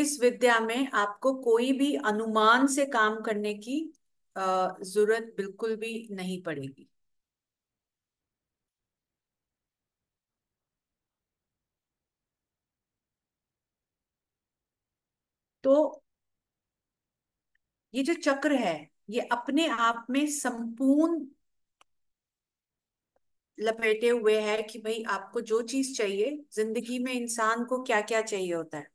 इस विद्या में आपको कोई भी अनुमान से काम करने की जरूरत बिल्कुल भी नहीं पड़ेगी तो ये जो चक्र है ये अपने आप में संपूर्ण लपेटे हुए है कि भाई आपको जो चीज चाहिए जिंदगी में इंसान को क्या क्या चाहिए होता है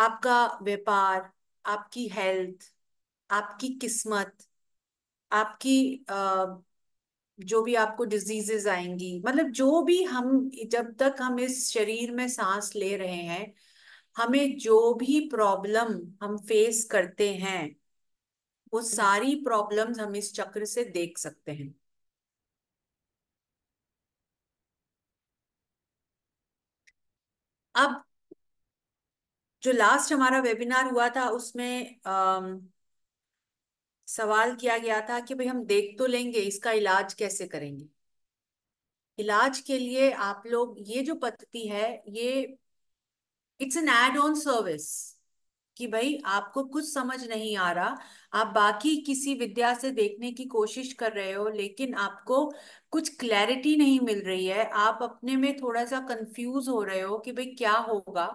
आपका व्यापार आपकी हेल्थ आपकी किस्मत आपकी जो भी आपको डिजीजेज आएंगी मतलब जो भी हम जब तक हम इस शरीर में सांस ले रहे हैं हमें जो भी प्रॉब्लम हम फेस करते हैं वो सारी प्रॉब्लम्स हम इस चक्र से देख सकते हैं अब जो लास्ट हमारा वेबिनार हुआ था उसमें आ, सवाल किया गया था कि भाई हम देख तो लेंगे इसका इलाज कैसे करेंगे इलाज के लिए आप लोग ये जो पद्धति है ये it's an add on service कि भाई आपको कुछ समझ नहीं आ रहा आप बाकी किसी विद्या से देखने की कोशिश कर रहे हो लेकिन आपको कुछ क्लैरिटी नहीं मिल रही है आप अपने में थोड़ा सा कंफ्यूज हो रहे हो कि भाई क्या होगा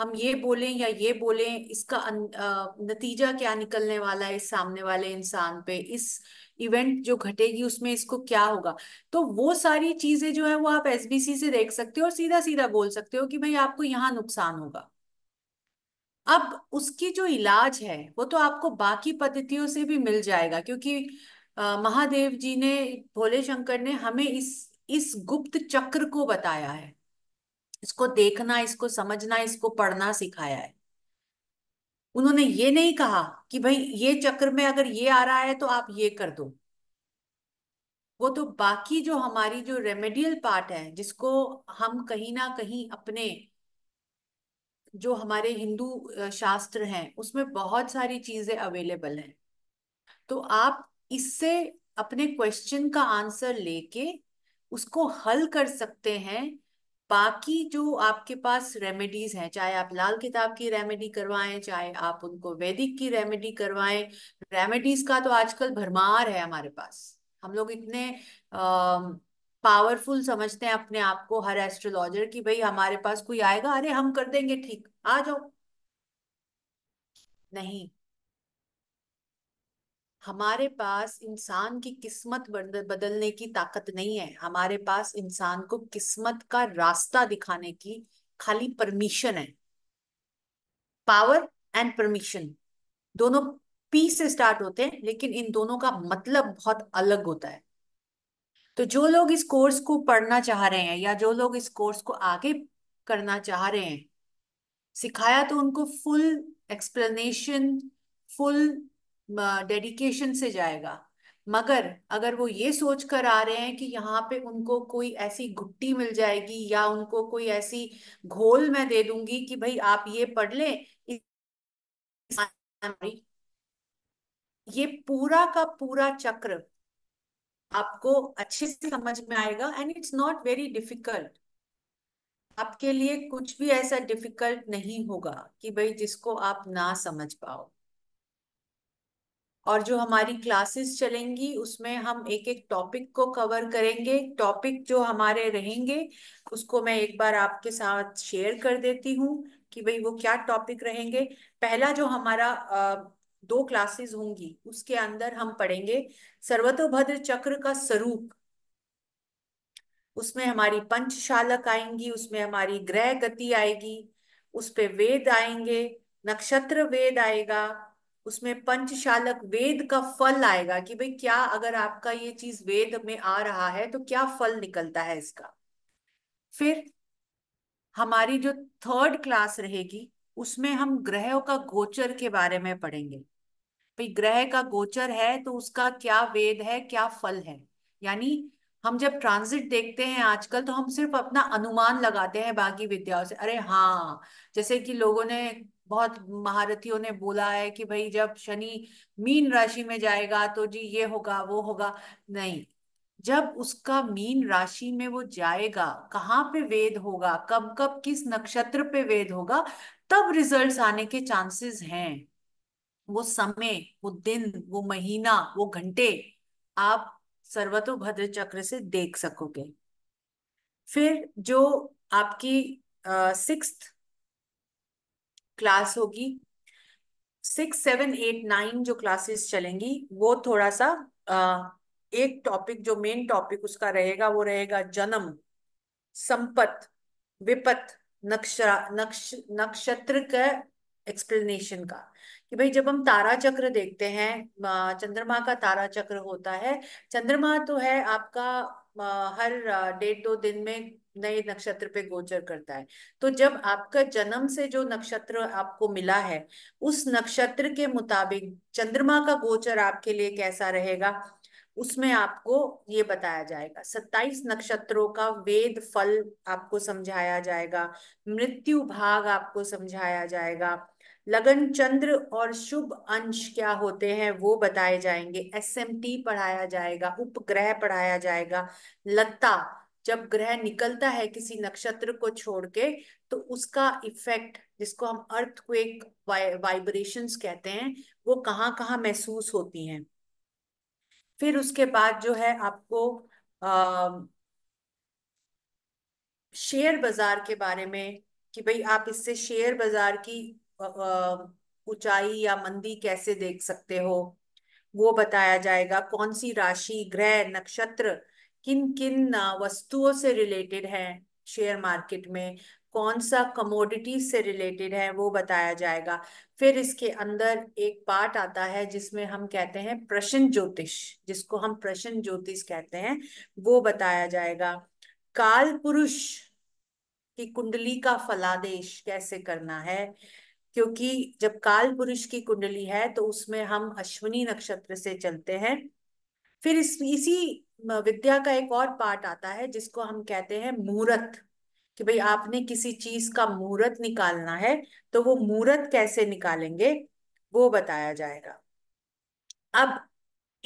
हम ये बोलें या ये बोलें इसका नतीजा क्या निकलने वाला है इस सामने वाले इंसान पे इस इवेंट जो घटेगी उसमें इसको क्या होगा तो वो सारी चीजें जो है वो आप एसबीसी से देख सकते हो और सीधा सीधा बोल सकते हो कि भाई आपको यहाँ नुकसान होगा अब उसकी जो इलाज है वो तो आपको बाकी पद्धतियों से भी मिल जाएगा क्योंकि महादेव जी ने भोले शंकर ने हमें इस इस गुप्त चक्र को बताया है इसको देखना इसको समझना इसको पढ़ना सिखाया है उन्होंने ये नहीं कहा कि भाई ये चक्र में अगर ये आ रहा है तो आप ये कर दो वो तो बाकी जो हमारी जो रेमेडियल पार्ट है जिसको हम कहीं ना कहीं अपने जो हमारे हिंदू शास्त्र हैं उसमें बहुत सारी चीजें अवेलेबल हैं तो आप इससे अपने क्वेश्चन का आंसर लेके उसको हल कर सकते हैं बाकी जो आपके पास रेमेडीज हैं चाहे आप लाल किताब की रेमेडी करवाएं चाहे आप उनको वैदिक की रेमेडी करवाएं रेमेडीज का तो आजकल भरमार है हमारे पास हम लोग इतने पावरफुल समझते हैं अपने आप को हर एस्ट्रोलॉजर की भाई हमारे पास कोई आएगा अरे हम कर देंगे ठीक आ जाओ नहीं हमारे पास इंसान की किस्मत बदलने की ताकत नहीं है हमारे पास इंसान को किस्मत का रास्ता दिखाने की खाली परमिशन है पावर एंड परमिशन दोनों पी से स्टार्ट होते हैं लेकिन इन दोनों का मतलब बहुत अलग होता है तो जो लोग इस कोर्स को पढ़ना चाह रहे हैं या जो लोग इस कोर्स को आगे करना चाह रहे हैं सिखाया तो उनको फुल एक्सप्लेनेशन फुल डेडिकेशन से जाएगा मगर अगर वो ये सोच कर आ रहे हैं कि यहाँ पे उनको कोई ऐसी गुट्टी मिल जाएगी या उनको कोई ऐसी घोल मैं दे दूंगी कि भाई आप ये पढ़ लें ये पूरा का पूरा चक्र आपको अच्छे से समझ में आएगा and it's not very difficult आपके लिए कुछ भी ऐसा डिफिकल्ट नहीं होगा कि भाई जिसको आप ना समझ पाओ और जो हमारी क्लासेस चलेंगी उसमें हम एक एक टॉपिक को कवर करेंगे टॉपिक जो हमारे रहेंगे उसको मैं एक बार आपके साथ शेयर कर देती हूँ कि भाई वो क्या टॉपिक रहेंगे पहला जो हमारा दो क्लासेस होंगी उसके अंदर हम पढ़ेंगे सर्वतोभद्र चक्र का स्वरूप उसमें हमारी पंचशालक आएंगी उसमें हमारी ग्रह गति आएगी उस पर वेद आएंगे नक्षत्र वेद आएगा उसमें पंचशालक वेद का फल आएगा कि भाई क्या अगर आपका ये चीज वेद में आ रहा है तो क्या फल निकलता है इसका फिर हमारी जो थर्ड क्लास रहेगी उसमें हम ग्रहों का गोचर के बारे में पढ़ेंगे भाई ग्रह का गोचर है तो उसका क्या वेद है क्या फल है यानी हम जब ट्रांजिट देखते हैं आजकल तो हम सिर्फ अपना अनुमान लगाते हैं बाकी विद्याओं से अरे हाँ जैसे कि लोगों ने बहुत महारथियों ने बोला है कि भाई जब शनि मीन राशि में जाएगा तो जी ये होगा वो होगा नहीं जब उसका मीन राशि में वो जाएगा कहाँ पे वेद होगा कब कब किस नक्षत्र पे वेद होगा तब रिजल्ट्स आने के चांसेस हैं वो समय वो दिन वो महीना वो घंटे आप सर्वतोभद्र चक्र से देख सकोगे फिर जो आपकी सिक्स क्लास होगी सिक्स सेवन एट नाइन जो क्लासेस चलेंगी वो थोड़ा सा आ, एक टॉपिक जो मेन टॉपिक उसका रहेगा वो रहेगा जन्म संपत विपत नक्षरा नक्ष नक्षत्र का एक्सप्लेनेशन का कि भाई जब हम तारा चक्र देखते हैं चंद्रमा का तारा चक्र होता है चंद्रमा तो है आपका हर डेढ़ दो दिन में नए नक्षत्र पे गोचर करता है तो जब आपका जन्म से जो नक्षत्र आपको मिला है उस नक्षत्र के मुताबिक चंद्रमा का गोचर आपके लिए कैसा रहेगा उसमें आपको ये बताया जाएगा सत्ताईस नक्षत्रों का वेद फल आपको समझाया जाएगा मृत्यु भाग आपको समझाया जाएगा लगन चंद्र और शुभ अंश क्या होते हैं वो बताए जाएंगे एसएमटी पढ़ाया जाएगा उपग्रह पढ़ाया जाएगा लता जब ग्रह निकलता है किसी नक्षत्र को छोड़ के तो उसका इफेक्ट जिसको हम अर्थक्वेक वाइब्रेशंस कहते हैं वो कहाँ कहाँ महसूस होती हैं फिर उसके बाद जो है आपको शेयर बाजार के बारे में कि भाई आप इससे शेयर बाजार की ऊंचाई या मंदी कैसे देख सकते हो वो बताया जाएगा कौन सी राशि ग्रह नक्षत्र किन किन वस्तुओं से रिलेटेड है शेयर मार्केट में कौन सा कमोडिटी से रिलेटेड है वो बताया जाएगा फिर इसके अंदर एक पार्ट आता है जिसमें हम कहते हैं प्रश्न ज्योतिष जिसको हम प्रश्न ज्योतिष कहते हैं वो बताया जाएगा काल पुरुष की कुंडली का फलादेश कैसे करना है क्योंकि जब काल पुरुष की कुंडली है तो उसमें हम अश्विनी नक्षत्र से चलते हैं फिर इस इसी विद्या का एक और पार्ट आता है जिसको हम कहते हैं मूरत कि भाई आपने किसी चीज का मूर्त निकालना है तो वो मूर्त कैसे निकालेंगे वो बताया जाएगा अब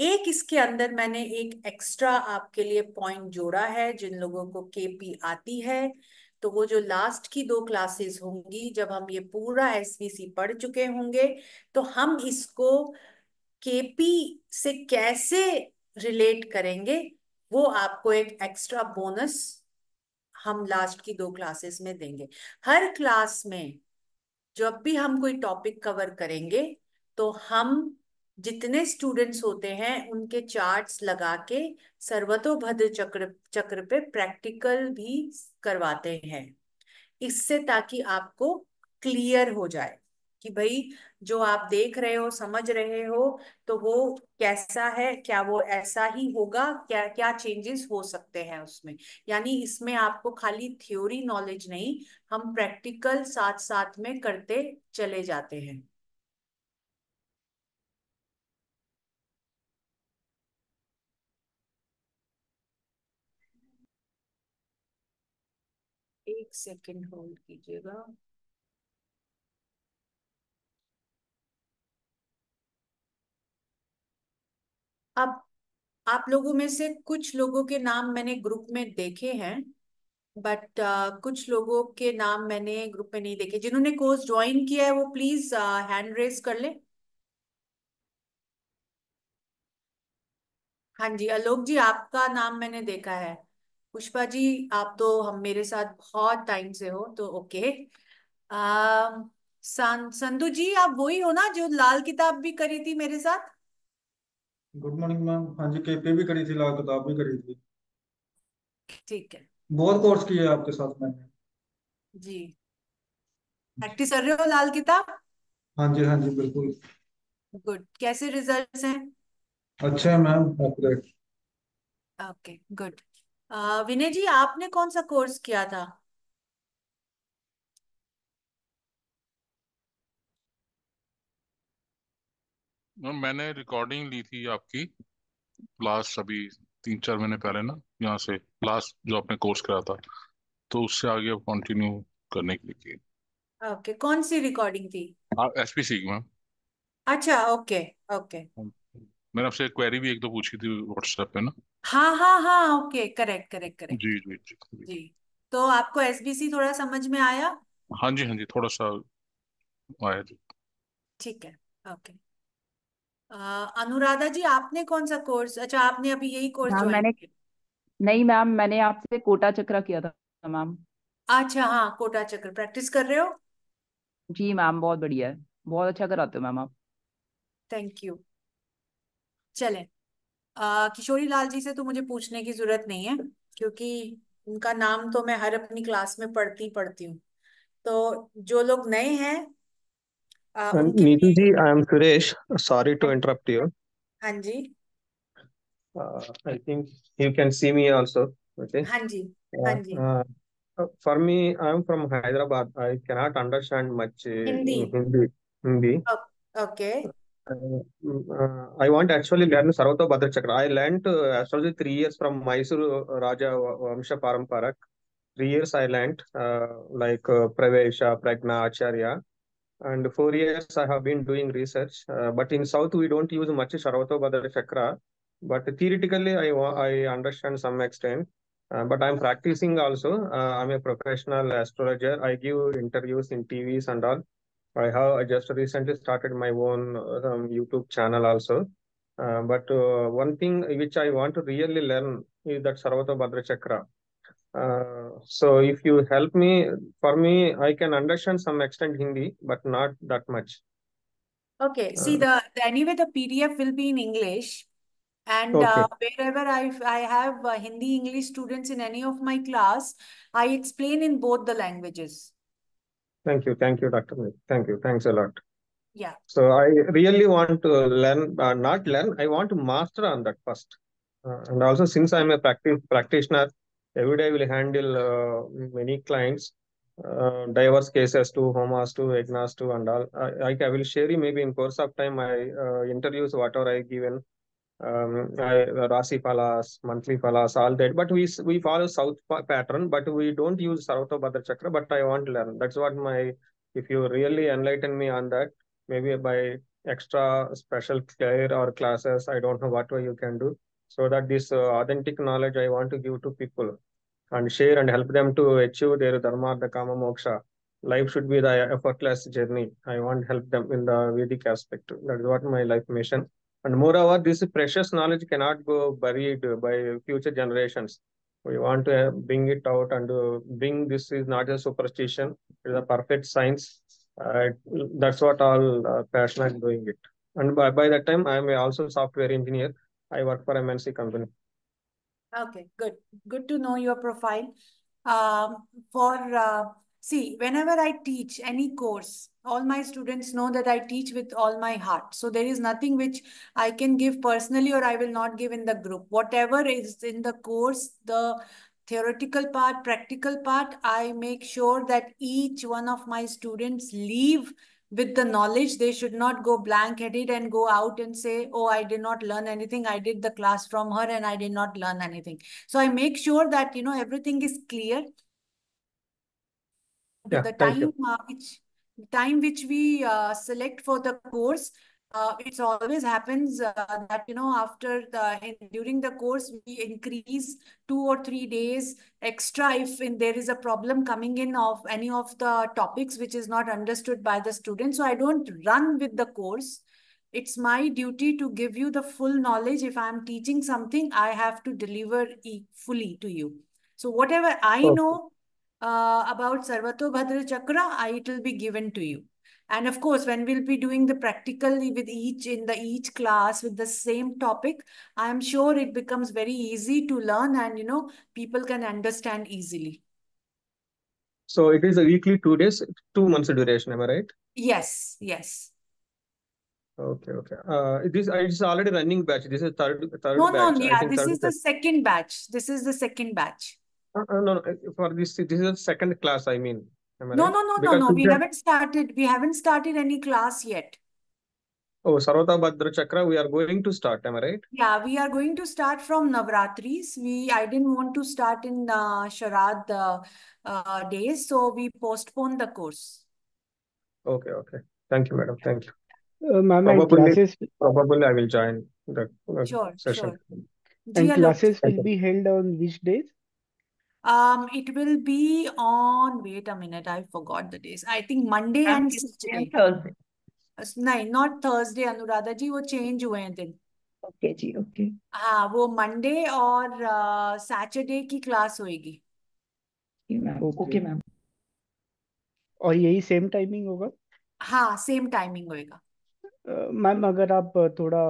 एक इसके अंदर मैंने एक एक्स्ट्रा आपके लिए पॉइंट जोड़ा है जिन लोगों को केपी आती है तो वो जो लास्ट की दो क्लासेस होंगी जब हम ये पूरा एसवीसी पढ़ चुके होंगे तो हम इसको केपी से कैसे रिलेट करेंगे वो आपको एक एक्स्ट्रा बोनस हम लास्ट की दो क्लासेस में देंगे हर क्लास में जब भी हम कोई टॉपिक कवर करेंगे तो हम जितने स्टूडेंट्स होते हैं उनके चार्ट्स लगा के सर्वतोभद्र चक्र चक्र पे प्रैक्टिकल भी करवाते हैं इससे ताकि आपको क्लियर हो जाए कि भाई जो आप देख रहे हो समझ रहे हो तो वो कैसा है क्या वो ऐसा ही होगा क्या क्या चेंजेस हो सकते हैं उसमें यानी इसमें आपको खाली थ्योरी नॉलेज नहीं हम प्रैक्टिकल साथ साथ में करते चले जाते हैं एक सेकंड होल्ड कीजिएगा अब आप लोगों में से कुछ लोगों के नाम मैंने ग्रुप में देखे हैं बट uh, कुछ लोगों के नाम मैंने ग्रुप में नहीं देखे जिन्होंने कोर्स ज्वाइन किया है वो प्लीज हैंड uh, रेस कर ले हाँ जी आलोक जी आपका नाम मैंने देखा है पुष्पा जी आप तो हम मेरे साथ बहुत टाइम से हो तो ओके अः संधु जी आप वही हो ना जो लाल किताब भी करी थी मेरे साथ गुड मॉर्निंग मैम हाँ जी केपी भी करी थी लाल किताब भी करी थी ठीक है बहुत कोर्स किए हैं आपके साथ मैंने जी प्रैक्टिस कर रहे हो लाल किताब हाँ जी हाँ जी बिल्कुल गुड कैसे रिजल्ट्स हैं अच्छे है ma'am okay good Vinay ji आपने कौन सा कोर्स किया था मैम मैंने रिकॉर्डिंग ली थी आपकी लास्ट अभी तीन चार महीने पहले ना यहाँ से लास्ट जो आपने कोर्स करा था तो उससे आगे आप कंटिन्यू करने के लिए ओके okay, कौन सी रिकॉर्डिंग थी एसपीसी हाँ, की मैम अच्छा ओके ओके हाँ, मैंने आपसे क्वेरी भी एक दो पूछी थी व्हाट्सएप पे ना हाँ हाँ हाँ ओके करेक्ट करेक्ट करेक्ट जी जी जी जी तो आपको एसबीसी थोड़ा समझ में आया हाँ जी हाँ जी थोड़ा सा आया जी ठीक है ओके okay. अनुराधा जी आपने कौन सा कोर्स अच्छा आपने अभी यही कोर्स हाँ ज्वाइन मैंने किया नहीं मैम मैंने आपसे कोटा चक्र किया था मैम अच्छा हाँ कोटा चक्र प्रैक्टिस कर रहे हो जी मैम बहुत बढ़िया है बहुत अच्छा कराते हो मैम आप थैंक यू चले आ, किशोरी लाल जी से तो मुझे पूछने की जरूरत नहीं है क्योंकि उनका नाम तो मैं हर अपनी क्लास में पढ़ती पढ़ती हूँ तो जो लोग नए हैं Uh, Neetu ji, I am Suresh. Sorry to interrupt you. Hanji. Uh, I think you can see me also. Okay. Hanji. Uh, Hanji. Uh, uh, for me, I'm from Hyderabad. I cannot understand much uh, Hindi. Hindi. Hindi. Oh, okay. Uh, I want to actually learn Sarvata Bhadra Chakra. I learned astrology three years from Mysore Raja Vamsha Paramparak. Three years I learned like Pravesha, Pragna, Acharya and four years I have been doing research. Uh, but in South, we don't use much Sarvatobhadra chakra. But theoretically, I I understand some extent. Uh, but I'm practicing also. Uh, I'm a professional astrologer. I give interviews in TVs and all. I have I just recently started my own um, YouTube channel also. Uh, but uh, one thing which I want to really learn is that Sarvatobhadra chakra. Uh, so if you help me, for me, I can understand some extent Hindi, but not that much. Okay. See, uh, the, the anyway, the PDF will be in English. And uh, okay. uh, wherever I, I have uh, Hindi English students in any of my class, I explain in both the languages. Thank you. Thank you, Dr. Meek. Thank you. Thanks a lot. Yeah. So I really want to learn, uh, not learn, I want to master on that first. and also since I'm a practice, practitioner, every day we'll handle uh, many clients uh, diverse cases to homas to agnas to and all I, I, will share you maybe in course of time my uh, interviews whatever i given um I, rasi palas monthly palas all that but we we follow south pattern but we don't use sarvatobhadra chakra but i want to learn that's what my if you really enlighten me on that maybe by extra special care or classes i don't know what way you can do so that this uh, authentic knowledge I want to give to people and share and help them to achieve their dharma, the kama, moksha. Life should be the effortless journey. I want to help them in the Vedic aspect. That is what my life mission. And moreover, this precious knowledge cannot go buried by future generations. We want to uh, bring it out and uh, bring this is not a superstition. It is a perfect science. Uh, that's what all uh, passion is doing it. And by, by that time, I am also software engineer. I work for MNC company. Okay, good. Good to know your profile. Um, for uh, see, whenever I teach any course, all my students know that I teach with all my heart. So there is nothing which I can give personally or I will not give in the group. Whatever is in the course, the theoretical part, practical part, I make sure that each one of my students leave with the knowledge they should not go blank headed and go out and say oh i did not learn anything i did the class from her and i did not learn anything so i make sure that you know everything is clear yeah, the time uh, which time which we uh, select for the course uh, it always happens uh, that you know after the in, during the course we increase two or three days extra if in, there is a problem coming in of any of the topics which is not understood by the student so i don't run with the course it's my duty to give you the full knowledge if i'm teaching something i have to deliver e fully to you so whatever i okay. know uh, about Bhadra chakra I, it will be given to you and of course when we'll be doing the practical with each in the each class with the same topic i'm sure it becomes very easy to learn and you know people can understand easily so it is a weekly two days two months duration am i right yes yes okay okay uh this uh, it's already running batch this is third third no batch. no yeah this is batch. the second batch this is the second batch uh, uh, no, no uh, for this this is the second class i mean Am I no, right? no, no, because no, no. We haven't started. We haven't started any class yet. Oh, Sarvata Bhadra Chakra, we are going to start, am I right? Yeah, we are going to start from Navratris. We I didn't want to start in uh, Sharad uh, uh, days, so we postponed the course. Okay, okay. Thank you, madam. Thank you. Uh, ma'am, probably, classes... probably I will join the, the uh, sure, session. Sure. And classes will be held on which days? Um, it will be on. Wait a minute, I forgot the days. I think Monday and, and Thursday. Uh, नहीं not Thursday Anuradha ji वो change हुए हैं दिन okay okay, जी okay हाँ वो Monday और Saturday uh, की class होएगी ओके मैम और यही सेम टाइमिंग होगा हाँ सेम टाइमिंग होएगा मैम uh, अगर आप थोड़ा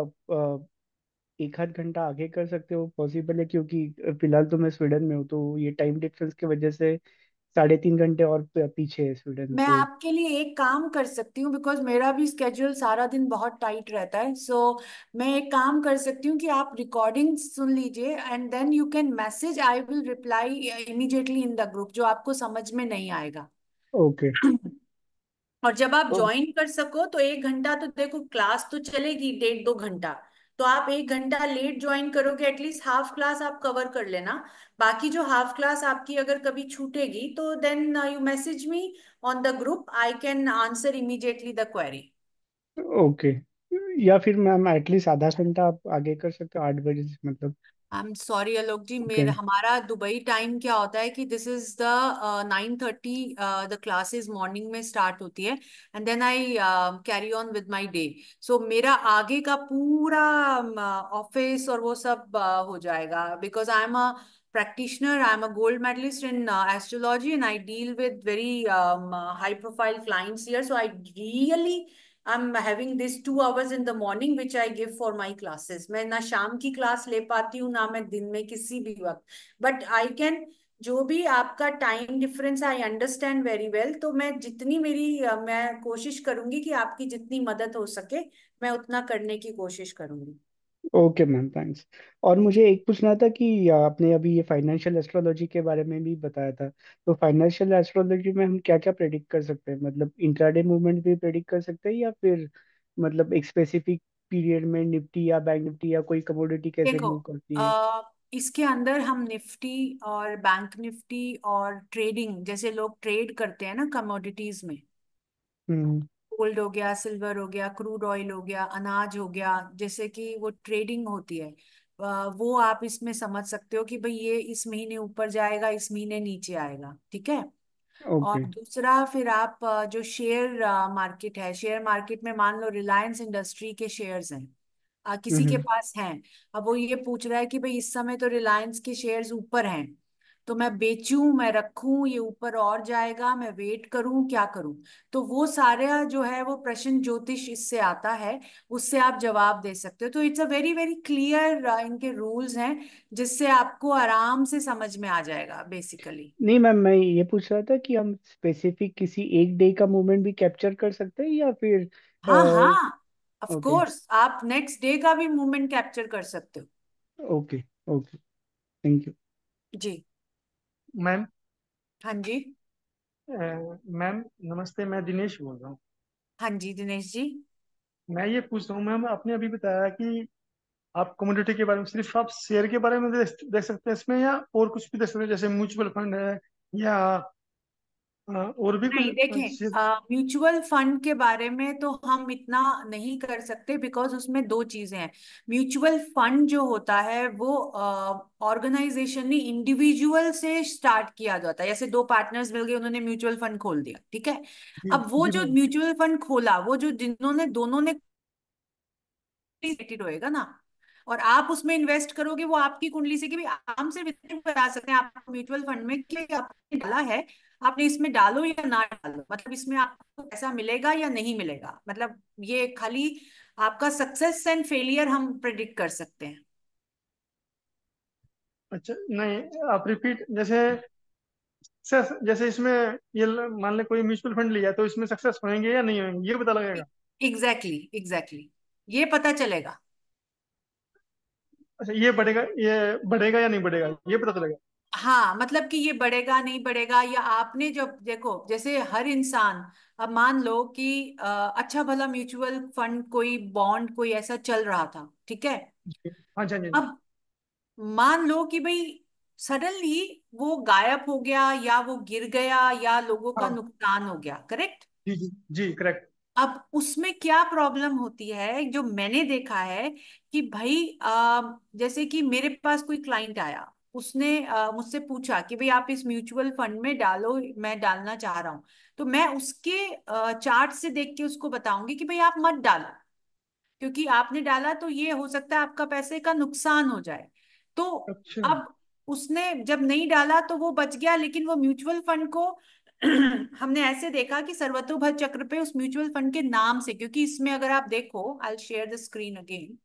एक आध घंटा आगे कर सकते हो पॉसिबल है क्योंकि फिलहाल तो मैं स्वीडन में हूँ तो ये टाइम डिफरेंस की वजह से साढ़े तीन घंटे और पीछे है स्वीडन मैं तो आपके लिए एक काम कर सकती हूँ बिकॉज मेरा भी स्केड्यूल सारा दिन बहुत टाइट रहता है सो so, मैं एक काम कर सकती हूँ कि आप रिकॉर्डिंग सुन लीजिए and then you can message I will reply immediately in the group जो आपको समझ में नहीं आएगा ओके और जब आप ज्वाइन oh. कर सको तो एक घंटा तो देखो क्लास तो चलेगी डेढ़ दो घंटा तो आप एक घंटा लेट ज्वाइन करोगे एटलीस्ट हाफ क्लास आप कवर कर लेना बाकी जो हाफ क्लास आपकी अगर कभी छूटेगी तो then you message me on the group I can answer immediately the query okay या फिर मैम एटलीस्ट आधा घंटा आप आगे कर सकते हो आठ बजे से मतलब आई एम सॉरी आलोक जी मेरा okay. हमारा दुबई टाइम क्या होता है कि this is the nine thirty the classes morning में स्टार्ट होती है and then I carry on with my day so मेरा आगे का पूरा ऑफिस um, uh, और वो सब uh, हो जाएगा because I am a practitioner I am a gold medallist in astrology and I deal with very high profile clients clients here so am having this two hours in the morning which I give for my classes मैं ना शाम की class ले पाती हूँ ना मैं दिन में किसी भी वक्त बट आई कैन जो भी आपका time difference I understand very well तो मैं जितनी मेरी मैं कोशिश करूंगी कि आपकी जितनी मदद हो सके मैं उतना करने की कोशिश करूंगी ओके मैम थैंक्स और मुझे एक पूछना था कि आपने अभी ये फाइनेंशियल एस्ट्रोलॉजी के बारे में भी बताया था तो फाइनेंशियल एस्ट्रोलॉजी में हम क्या क्या प्रेडिक्ट कर सकते हैं मतलब इंट्राडे मूवमेंट भी प्रेडिक्ट कर सकते हैं या फिर मतलब एक स्पेसिफिक पीरियड में निफ्टी या बैंक निफ्टी या कोई कमोडिटी कैसे देखो मूव करती है आ, इसके अंदर हम निफ्टी और बैंक निफ्टी और ट्रेडिंग जैसे लोग ट्रेड करते हैं ना कमोडिटीज में हम्म गोल्ड हो गया सिल्वर हो गया क्रूड ऑयल हो गया अनाज हो गया जैसे कि वो ट्रेडिंग होती है वो आप इसमें समझ सकते हो कि भाई ये इस महीने ऊपर जाएगा इस महीने नीचे आएगा ठीक है और और दूसरा फिर आप जो शेयर मार्केट है शेयर मार्केट में मान लो रिलायंस इंडस्ट्री के शेयर्स हैं आ, किसी के हम्म। पास हैं अब वो ये पूछ रहा है कि भाई इस समय तो रिलायंस के शेयर्स ऊपर हैं तो मैं बेचूं मैं रखूं ये ऊपर और जाएगा मैं वेट करूं क्या करूं तो वो सारा जो है वो प्रश्न ज्योतिष इससे आता है उससे आप जवाब दे सकते हो तो it's a very very clear इनके रूल्स हैं जिससे आपको आराम से समझ में आ जाएगा बेसिकली नहीं मैम मैं ये पूछ रहा था कि हम स्पेसिफिक किसी एक डे का मूवमेंट भी कैप्चर कर सकते हैं या फिर हाँ आ, uh, हाँ ऑफ ओके कोर्स आप नेक्स्ट डे का भी मूवमेंट कैप्चर कर सकते हो ओके ओके थैंक यू जी मैम हाँ जी मैम नमस्ते मैं दिनेश बोल रहा हूँ हाँ जी दिनेश जी मैं ये पूछ रहा हूँ मैम आपने अभी बताया कि आप कम्युनिटी के बारे में सिर्फ आप शेयर के बारे में देख, देख सकते हैं इसमें या और कुछ भी देख सकते हैं जैसे म्यूचुअल फंड है या और भी नहीं देखें म्यूचुअल फंड के बारे में तो हम इतना नहीं कर सकते बिकॉज उसमें दो चीजें हैं म्यूचुअल फंड जो होता है वो ऑर्गेनाइजेशन ने इंडिविजुअल से स्टार्ट किया जाता है जैसे दो पार्टनर्स मिल गए उन्होंने म्यूचुअल फंड खोल दिया ठीक है अब वो जो म्यूचुअल फंड खोला वो जो जिन्होंने दोनों ने होएगा ना और आप उसमें इन्वेस्ट करोगे वो आपकी कुंडली से कि भी हम सिर्फ इतने बता सकते हैं आप म्यूचुअल फंड में कि आपने डाला है आपने इसमें डालो या ना डालो मतलब इसमें आपको पैसा मिलेगा या नहीं मिलेगा मतलब ये खाली आपका सक्सेस एंड फेलियर हम प्रेडिक्ट कर सकते हैं अच्छा नहीं आप रिपीट जैसे जैसे इसमें ये मान ले कोई म्यूचुअल फंड लिया तो इसमें सक्सेस होंगे या नहीं होंगे ये पता लगेगा एग्जैक्टली exactly, एग्जैक्टली exactly. ये पता चलेगा अच्छा ये बढ़ेगा ये बढ़ेगा या नहीं बढ़ेगा ये पता चलेगा हाँ मतलब कि ये बढ़ेगा नहीं बढ़ेगा या आपने जब देखो जैसे हर इंसान अब मान लो कि अ, अच्छा भला म्यूचुअल फंड कोई बॉन्ड कोई ऐसा चल रहा था ठीक है हाँ, हाँ जी हाँ जी अब मान लो कि भाई सडनली वो गायब हो गया या वो गिर गया या लोगों का हाँ नुकसान हो गया करेक्ट जी जी जी करेक्ट अब उसमें क्या प्रॉब्लम होती है जो मैंने देखा है कि भाई आ, जैसे कि मेरे पास कोई क्लाइंट आया उसने आ, मुझसे पूछा कि भाई आप इस म्यूचुअल फंड में डालो मैं डालना चाह रहा हूँ तो मैं उसके चार्ट से देख के उसको बताऊंगी कि भाई आप मत डालो क्योंकि आपने डाला तो ये हो सकता है आपका पैसे का नुकसान हो जाए तो अच्छा। अब उसने जब नहीं डाला तो वो बच गया लेकिन वो म्यूचुअल फंड को हमने ऐसे देखा कि सर्वतोभर चक्र पे उस म्यूचुअल फंड के नाम से क्योंकि इसमें अगर आप देखो I share the screen again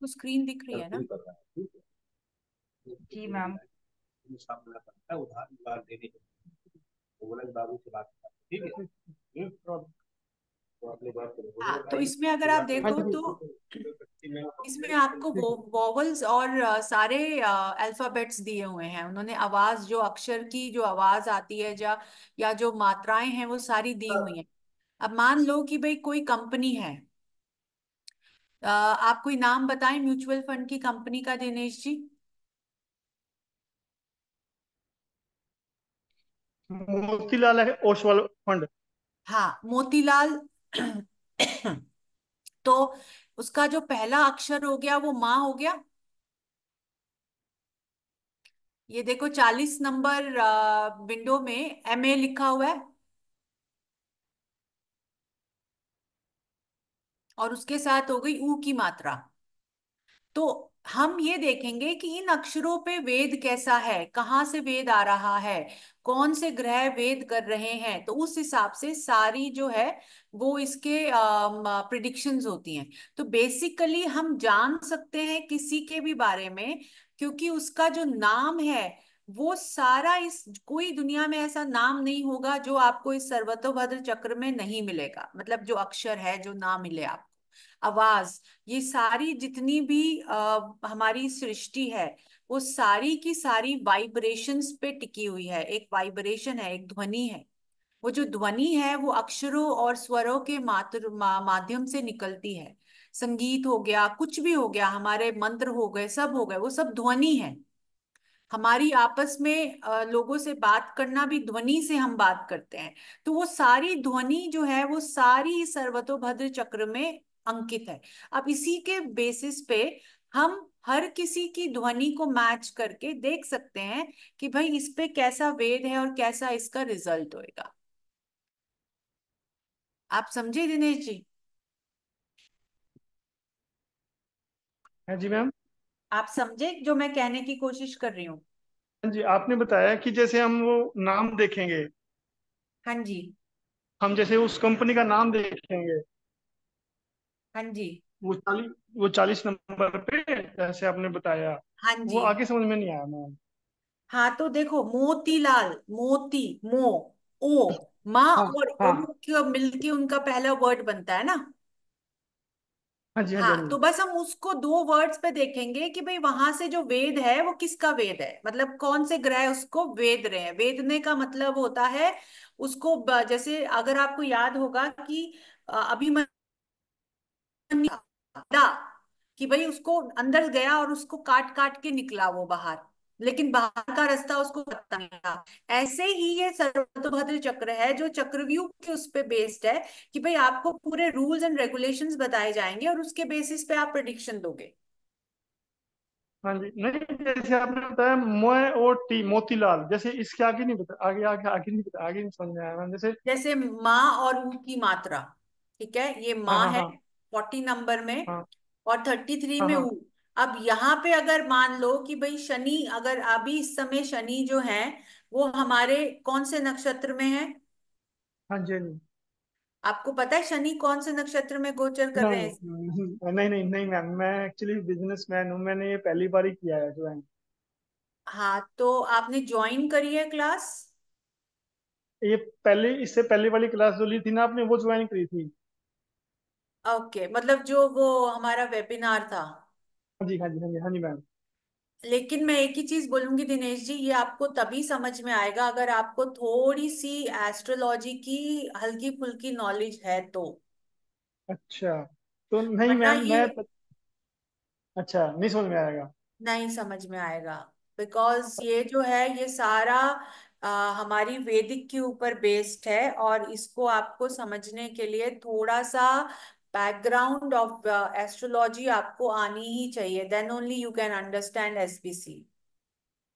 तो स्क्रीन दिख रही है ना जी मैम उधार देने हम्म। तो, हाँ, तो इसमें अगर आप देखो तो इसमें आपको वॉवल्स और सारे अल्फाबेट्स दिए हुए हैं उन्होंने आवाज जो अक्षर की जो आवाज आती है या या जो मात्राएं हैं वो सारी दी हाँ। हुई हैं अब मान लो कि भाई कोई कंपनी है आप कोई नाम बताएं म्यूचुअल फंड की कंपनी का दिनेश जी मोतीलाल है ओशवाल फंड हाँ मोतीलाल तो उसका जो पहला अक्षर हो गया वो माँ हो गया ये देखो चालीस नंबर विंडो में एम ए लिखा हुआ है और उसके साथ हो गई ऊ की मात्रा तो हम ये देखेंगे कि इन अक्षरों पे वेद कैसा है कहाँ से वेद आ रहा है कौन से ग्रह वेद कर रहे हैं तो उस हिसाब से सारी जो है वो इसके प्रिडिक्शन होती हैं तो बेसिकली हम जान सकते हैं किसी के भी बारे में क्योंकि उसका जो नाम है वो सारा इस कोई दुनिया में ऐसा नाम नहीं होगा जो आपको इस सर्वतोभद्र चक्र में नहीं मिलेगा मतलब जो अक्षर है जो ना मिले आप आवाज ये सारी जितनी भी आ, हमारी सृष्टि है वो सारी की सारी वाइब्रेशंस पे टिकी हुई है एक वाइब्रेशन है एक ध्वनि है वो जो ध्वनि है वो अक्षरों और स्वरों के मात्र मा, माध्यम से निकलती है संगीत हो गया कुछ भी हो गया हमारे मंत्र हो गए सब हो गए वो सब ध्वनि है हमारी आपस में लोगों से बात करना भी ध्वनि से हम बात करते हैं तो वो सारी ध्वनि जो है वो सारी सर्वतोभद्र चक्र में अंकित है अब इसी के बेसिस पे हम हर किसी की ध्वनि को मैच करके देख सकते हैं कि भाई इस पे कैसा वेद है और कैसा इसका रिजल्ट होएगा आप समझे दिनेश जी हाँ जी मैम आप समझे जो मैं कहने की कोशिश कर रही हूँ हाँ जी आपने बताया कि जैसे हम वो नाम देखेंगे हाँ जी हम जैसे उस कंपनी का नाम देखेंगे हाँ जी वो चालीस वो चालीस नंबर पे जैसे आपने बताया हाँ जी आगे समझ में नहीं आया मैम हाँ तो देखो मोतीलाल मोती मो ओ माँ हाँ और हाँ ओ मिलके उनका पहला वर्ड बनता है ना हाँ जी हाँ हाँ जरूर तो बस हम उसको दो वर्ड्स पे देखेंगे कि भाई वहां से जो वेद है वो किसका वेद है मतलब कौन से ग्रह उसको वेद रहे हैं वेदने का मतलब होता है उसको जैसे अगर आपको याद होगा कि अभी कि भाई उसको अंदर गया और उसको काट काट के निकला वो बाहर लेकिन बाहर का रास्ता उसको पता नहीं था ऐसे ही ये सर्वतोभद्र चक्र है जो चक्रव्यूह के उस पर बेस्ड है कि भाई आपको पूरे रूल्स एंड रेगुलेशंस बताए जाएंगे और उसके बेसिस पे आप प्रडिक्शन दोगे हाँ जी नहीं जैसे आपने बताया मैं और टी मोतीलाल जैसे इसके आगे नहीं बता आगे आगे आगे नहीं बता आगे नहीं समझ में आया जैसे जैसे माँ और उनकी मात्रा ठीक है ये हाँ, माँ हाँ, है हाँ. फोर्टी नंबर में हाँ। और थर्टी थ्री हाँ, में हाँ। हूं अब यहाँ पे अगर मान लो कि भाई शनि अगर अभी इस समय शनि जो है वो हमारे कौन से नक्षत्र में है हाँ जी आपको पता है शनि कौन से नक्षत्र में गोचर कर रहे हैं नहीं नहीं नहीं, नहीं मैम मैं एक्चुअली बिजनेसमैन हूँ मैंने ये पहली बार ही किया है ज्वाइन हाँ तो आपने ज्वाइन करी है क्लास ये पहले इससे पहले वाली क्लास जो ली थी ना आपने वो ज्वाइन करी थी ओके मतलब जो वो हमारा वेबिनार था हाँ जी हाँ जी हाँ जी हाँ जी मैम लेकिन मैं एक ही चीज बोलूंगी दिनेश जी ये आपको तभी समझ में आएगा अगर आपको थोड़ी सी एस्ट्रोलॉजी की हल्की फुल्की नॉलेज है तो अच्छा तो नहीं वरना मैम ये मैं अच्छा नहीं समझ में आएगा नहीं समझ में आएगा बिकॉज ये जो है ये सारा आ, हमारी वेदिक के ऊपर बेस्ड है और इसको आपको समझने के लिए थोड़ा सा बैकग्राउंड ऑफ एस्ट्रोलॉजी आपको आनी ही चाहिए then only you can understand SBC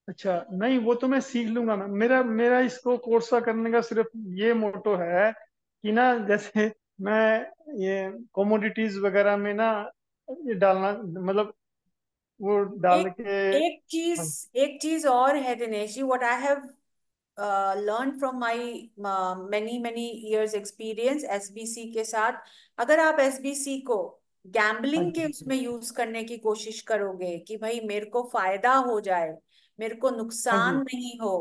अच्छा नहीं वो तो मैं सीख लूंगा ना मेरा मेरा इसको कोर्स करने का सिर्फ ये मोटो है कि ना जैसे मैं ये कॉमोडिटीज वगैरह में ना ये डालना मतलब वो डाल एक, के एक चीज एक चीज और है Dinesh ji what I have learn from my many many years experience SBC के साथ अगर आप एसबीसी को गैम्बलिंग के हाँ उसमें यूज करने की कोशिश करोगे कि भाई मेरे को फायदा हो जाए मेरे को हाँ नुकसान नहीं हो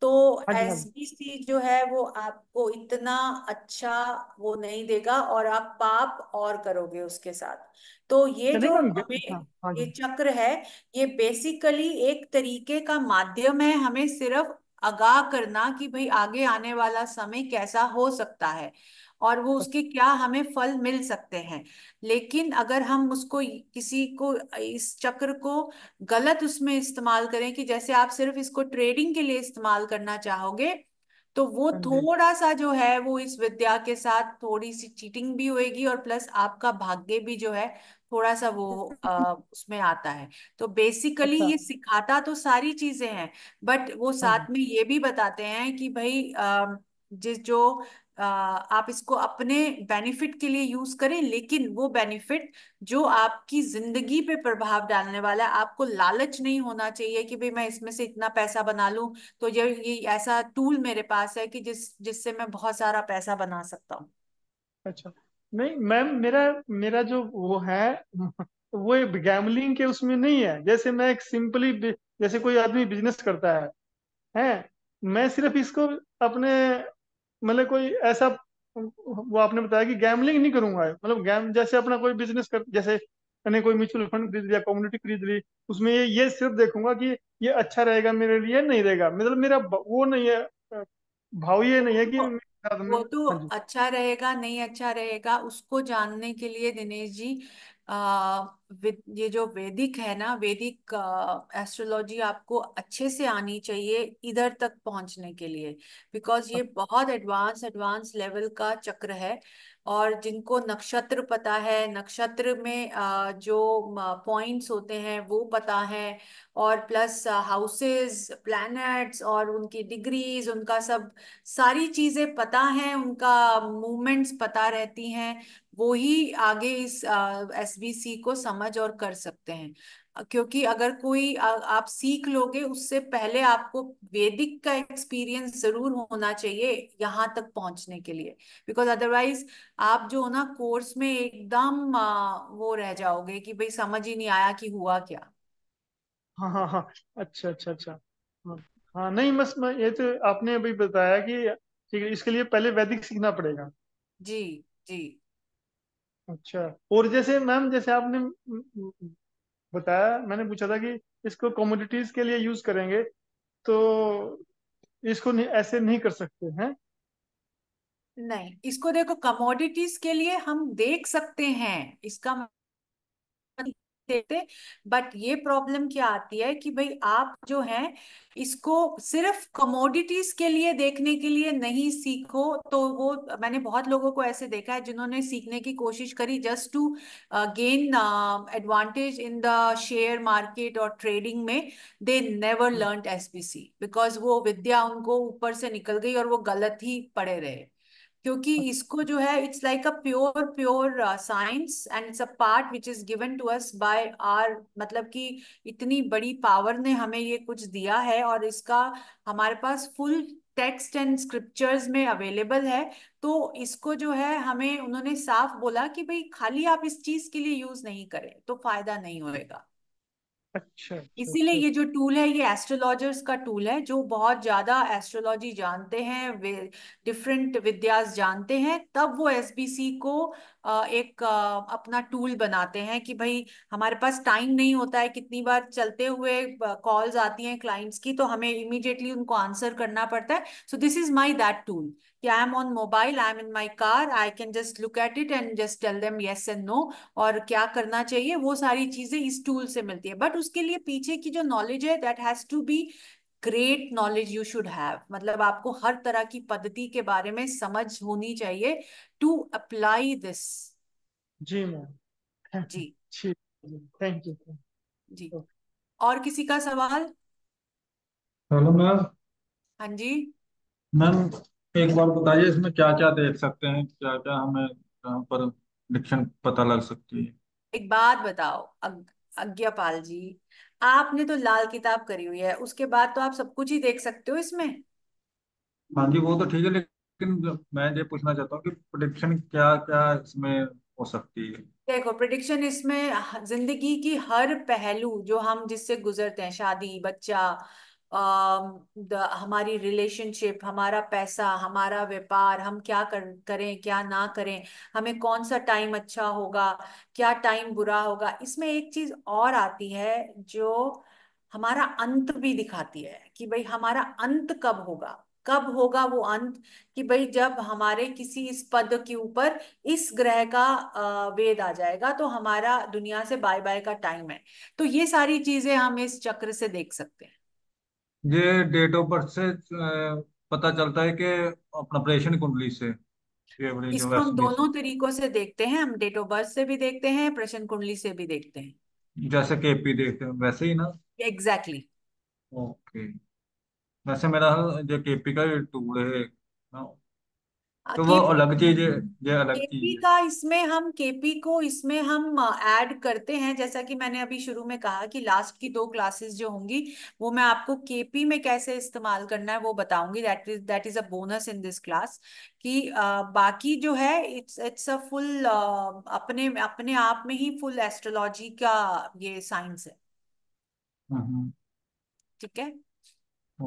तो एसबीसी हाँ जो है वो आपको इतना अच्छा वो नहीं देगा और आप पाप और करोगे उसके साथ तो ये जो हमें ये चक्र है ये बेसिकली एक तरीके का माध्यम है हमें सिर्फ आगाह करना कि भाई आगे आने वाला समय कैसा हो सकता है और वो उसके क्या हमें फल मिल सकते हैं लेकिन अगर हम उसको किसी को इस चक्र को गलत उसमें इस्तेमाल करें कि जैसे आप सिर्फ इसको ट्रेडिंग के लिए इस्तेमाल करना चाहोगे तो वो हाँ थोड़ा सा जो है वो इस विद्या के साथ थोड़ी सी चीटिंग भी होएगी और प्लस आपका भाग्य भी जो है थोड़ा सा वो आ, उसमें आता है तो बेसिकली अच्छा। ये सिखाता तो सारी चीजें हैं बट वो हाँ साथ में ये भी बताते हैं कि भाई आ, जिस जो आप इसको अपने बेनिफिट के लिए यूज करें लेकिन वो बेनिफिट जो आपकी जिंदगी पे प्रभाव डालने वाला है आपको लालच नहीं होना चाहिए कि भाई मैं इसमें से इतना पैसा बना लूं तो ये ये ऐसा टूल मेरे पास है कि जिस जिससे मैं बहुत सारा पैसा बना सकता हूँ अच्छा नहीं मैम मेरा मेरा जो वो है वो गैमलिंग के उसमें नहीं है जैसे मैं एक सिंपली जैसे कोई आदमी बिजनेस करता है हैं मैं सिर्फ इसको अपने मतलब कोई ऐसा वो आपने बताया कि गैमलिंग नहीं करूंगा मतलब गैम जैसे अपना कोई बिजनेस कर जैसे मैंने कोई म्यूचुअल फंड खरीद लिया कम्युनिटी खरीद ली उसमें ये ये सिर्फ देखूंगा कि ये अच्छा रहेगा मेरे लिए नहीं रहेगा मतलब मेरा वो नहीं है भाव ये नहीं है कि वो, तो हाँ अच्छा रहेगा नहीं अच्छा रहेगा उसको जानने के लिए दिनेश जी ये जो वैदिक है ना वैदिक एस्ट्रोलॉजी आपको अच्छे से आनी चाहिए इधर तक पहुंचने के लिए बिकॉज ये बहुत एडवांस एडवांस लेवल का चक्र है और जिनको नक्षत्र पता है नक्षत्र में जो पॉइंट्स होते हैं वो पता है और प्लस हाउसेस प्लैनेट्स और उनकी डिग्रीज उनका सब सारी चीज़ें पता है उनका मूवमेंट्स पता रहती हैं वो ही आगे इस एस बी सी को समझ और कर सकते हैं क्योंकि अगर कोई आ, आप सीख लोगे उससे पहले आपको वैदिक का एक्सपीरियंस जरूर होना चाहिए यहाँ तक पहुंचने के लिए बिकॉज अदरवाइज आप जो ना कोर्स में एकदम वो रह जाओगे कि भाई समझ ही नहीं आया कि हुआ क्या हाँ हाँ हाँ अच्छा अच्छा अच्छा हाँ, हाँ नहीं बस मैं ये तो आपने अभी बताया कि ठीक है इसके लिए पहले वैदिक सीखना पड़ेगा जी जी अच्छा और जैसे मैम जैसे आपने बताया मैंने पूछा था कि इसको कॉमोडिटीज के लिए यूज करेंगे तो इसको नहीं, ऐसे नहीं कर सकते हैं नहीं इसको देखो कमोडिटीज के लिए हम देख सकते हैं इसका देखते बट ये प्रॉब्लम क्या आती है कि भाई आप जो हैं इसको सिर्फ कमोडिटीज के लिए देखने के लिए नहीं सीखो तो वो मैंने बहुत लोगों को ऐसे देखा है जिन्होंने सीखने की कोशिश करी just to gain advantage in the share market और ट्रेडिंग में they never learn as because वो विद्या उनको ऊपर से निकल गई और वो गलत ही पड़े रहे क्योंकि इसको जो है it's like a pure pure science and it's a part which is given to us by our मतलब कि इतनी बड़ी पावर ने हमें ये कुछ दिया है और इसका हमारे पास फुल टेक्स्ट एंड स्क्रिप्चर्स में अवेलेबल है तो इसको जो है हमें उन्होंने साफ बोला कि भाई खाली आप इस चीज के लिए यूज नहीं करें तो फायदा नहीं होगा अच्छा इसीलिए ये जो टूल है ये एस्ट्रोलॉजर्स का टूल है जो बहुत ज्यादा एस्ट्रोलॉजी जानते हैं डिफरेंट विद्यास जानते हैं तब वो एसबीसी को एक अपना टूल बनाते हैं कि भाई हमारे पास टाइम नहीं होता है कितनी बार चलते हुए कॉल्स आती हैं क्लाइंट्स की तो हमें इमीडिएटली उनको आंसर करना पड़ता है so this is my that tool कि I am on mobile I am in my car I can just look at it and just tell them yes and no और क्या करना चाहिए वो सारी चीजें इस टूल से मिलती है बट उसके लिए पीछे की जो नॉलेज है that has to be great knowledge you should have मतलब आपको हर तरह की पद्धति के बारे में समझ होनी चाहिए टू अप्लाई दिस जी मैम जी थैंक यू जी और किसी का सवाल हेलो मैम हाँ जी मैम एक बार बताइए इसमें क्या क्या देख सकते हैं क्या क्या हमें पर डिक्शन पता लग सकती है एक बात बताओ अज्ञापाल जी आपने तो लाल किताब करी हुई है उसके बाद तो आप सब कुछ ही देख सकते हो इसमें हाँ जी वो तो ठीक है लेकिन मैं ये पूछना चाहता हूँ कि प्रोडिक्शन क्या क्या इसमें हो सकती है देखो प्रिडिक्शन इसमें जिंदगी की हर पहलू जो हम जिससे गुजरते हैं शादी बच्चा द, um, हमारी रिलेशनशिप हमारा पैसा हमारा व्यापार हम क्या कर, करें क्या ना करें हमें कौन सा टाइम अच्छा होगा क्या टाइम बुरा होगा इसमें एक चीज और आती है जो हमारा अंत भी दिखाती है कि भाई हमारा अंत कब होगा कब होगा वो अंत कि भाई जब हमारे किसी इस पद के ऊपर इस ग्रह का वेद आ जाएगा तो हमारा दुनिया से बाय बाय का टाइम है तो ये सारी चीजें हम इस चक्र से देख सकते हैं ये डेट ऑफ बर्थ से पता चलता है कि अपना प्रेषण कुंडली से इसको हम दोनों तरीकों से देखते हैं हम डेट ऑफ बर्थ से भी देखते हैं प्रश्न कुंडली से भी देखते हैं जैसे केपी देखते हैं वैसे ही ना एग्जैक्टली exactly. ओके वैसे मेरा जो केपी का टूल है ना तो वो अलग चीज ये अलग चीज केपी है का इसमें हम केपी को इसमें हम ऐड करते हैं जैसा कि मैंने अभी शुरू में कहा कि लास्ट की दो क्लासेस जो होंगी वो मैं आपको केपी में कैसे इस्तेमाल करना है वो बताऊंगी that is that is a bonus in this class कि आ, बाकी जो है इट्स इट्स अ फुल आ, अपने अपने आप में ही फुल एस्ट्रोलॉजी का ये साइंस है ठीक है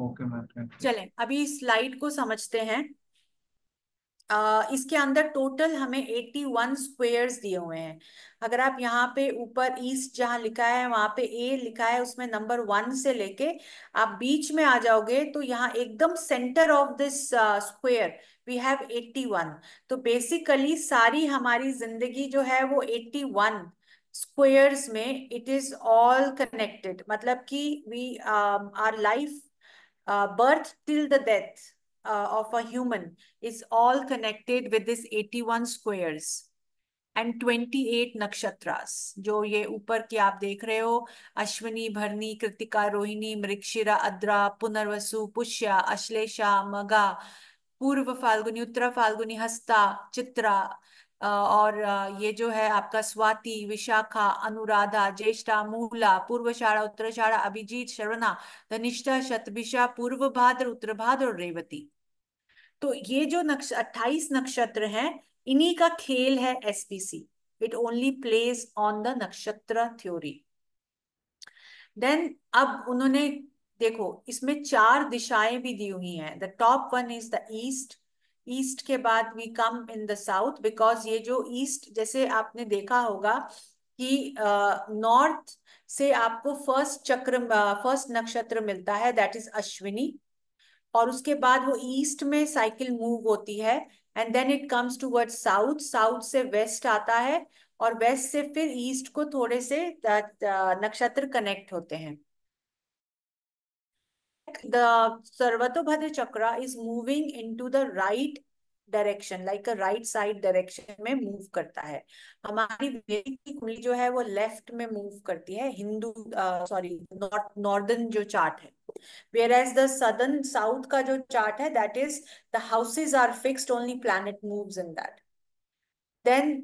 ओके मैम चलें अभी स्लाइड को समझते हैं Uh, इसके अंदर टोटल हमें 81 वन स्क्वेयर्स दिए हुए हैं अगर आप यहाँ पे ऊपर ईस्ट जहाँ लिखा है वहां पे ए लिखा है उसमें नंबर वन से लेके आप बीच में आ जाओगे तो यहाँ एकदम centre of this square we have 81 तो बेसिकली सारी हमारी जिंदगी जो है वो 81 स्क्वेयर्स में इट इज ऑल कनेक्टेड मतलब कि we are life birth till the death uh, of a human is all connected with this 81 squares and twenty eight nakshatras जो ये ऊपर की आप देख रहे हो अश्विनी भरनी कृतिका रोहिणी मृक्षिरा अद्रा पुनर्वसु पुष्या अश्लेषा मगा पूर्व फाल्गुनी उत्तरा फाल्गुनी हस्ता चित्रा और ये जो है आपका स्वाति विशाखा अनुराधा ज्येष्ठा मूला उत्तर शाड़ा अभिजीत शरणा धनिष्ठा शतभिषा पूर्व भाद्र उत्तर भाद्र और रेवती तो ये जो नक्ष अट्ठाईस नक्षत्र हैं इन्हीं का खेल है SPC it only plays on the nakshatra theory then अब उन्होंने देखो इसमें चार दिशाएं भी दी हुई हैं the top one is the east east के बाद we come in the south because ये जो ईस्ट जैसे आपने देखा होगा कि नॉर्थ uh, से आपको फर्स्ट चक्र फर्स्ट नक्षत्र मिलता है दैट इज अश्विनी और उसके बाद वो ईस्ट में साइकिल मूव होती है and then it comes ward south south से वेस्ट आता है और वेस्ट से फिर ईस्ट को थोड़े से नक्षत्र कनेक्ट होते हैं the Sarvatobhadra chakra is moving into the right direction like a right side direction में मूव करता है हमारी वेदी की कुंडली जो है वो लेफ्ट में मूव करती है हिंदू सॉरी नॉर्थ नॉर्दर्न जो चार्ट है whereas the southern south का जो चार्ट है that is the houses are fixed only planet moves in that then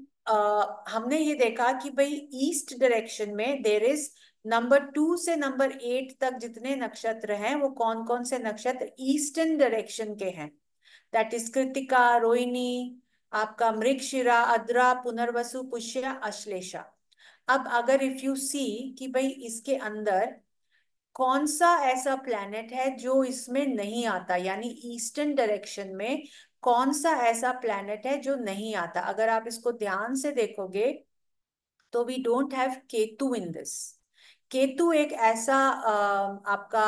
हमने ये देखा कि भाई ईस्ट डायरेक्शन में देर इज नंबर टू से नंबर एट तक जितने नक्षत्र हैं वो कौन कौन से नक्षत्र ईस्टर्न डायरेक्शन के हैं दैट इज कृतिका रोहिणी आपका मृगशिरा अद्रा पुनर्वसु पुष्य अश्लेषा अब अगर इफ यू सी कि भाई इसके अंदर कौन सा ऐसा प्लैनेट है जो इसमें नहीं आता यानी ईस्टर्न डायरेक्शन में कौन सा ऐसा प्लैनेट है जो नहीं आता अगर आप इसको ध्यान से देखोगे तो we don't have Ketu in this Ketu एक ऐसा आपका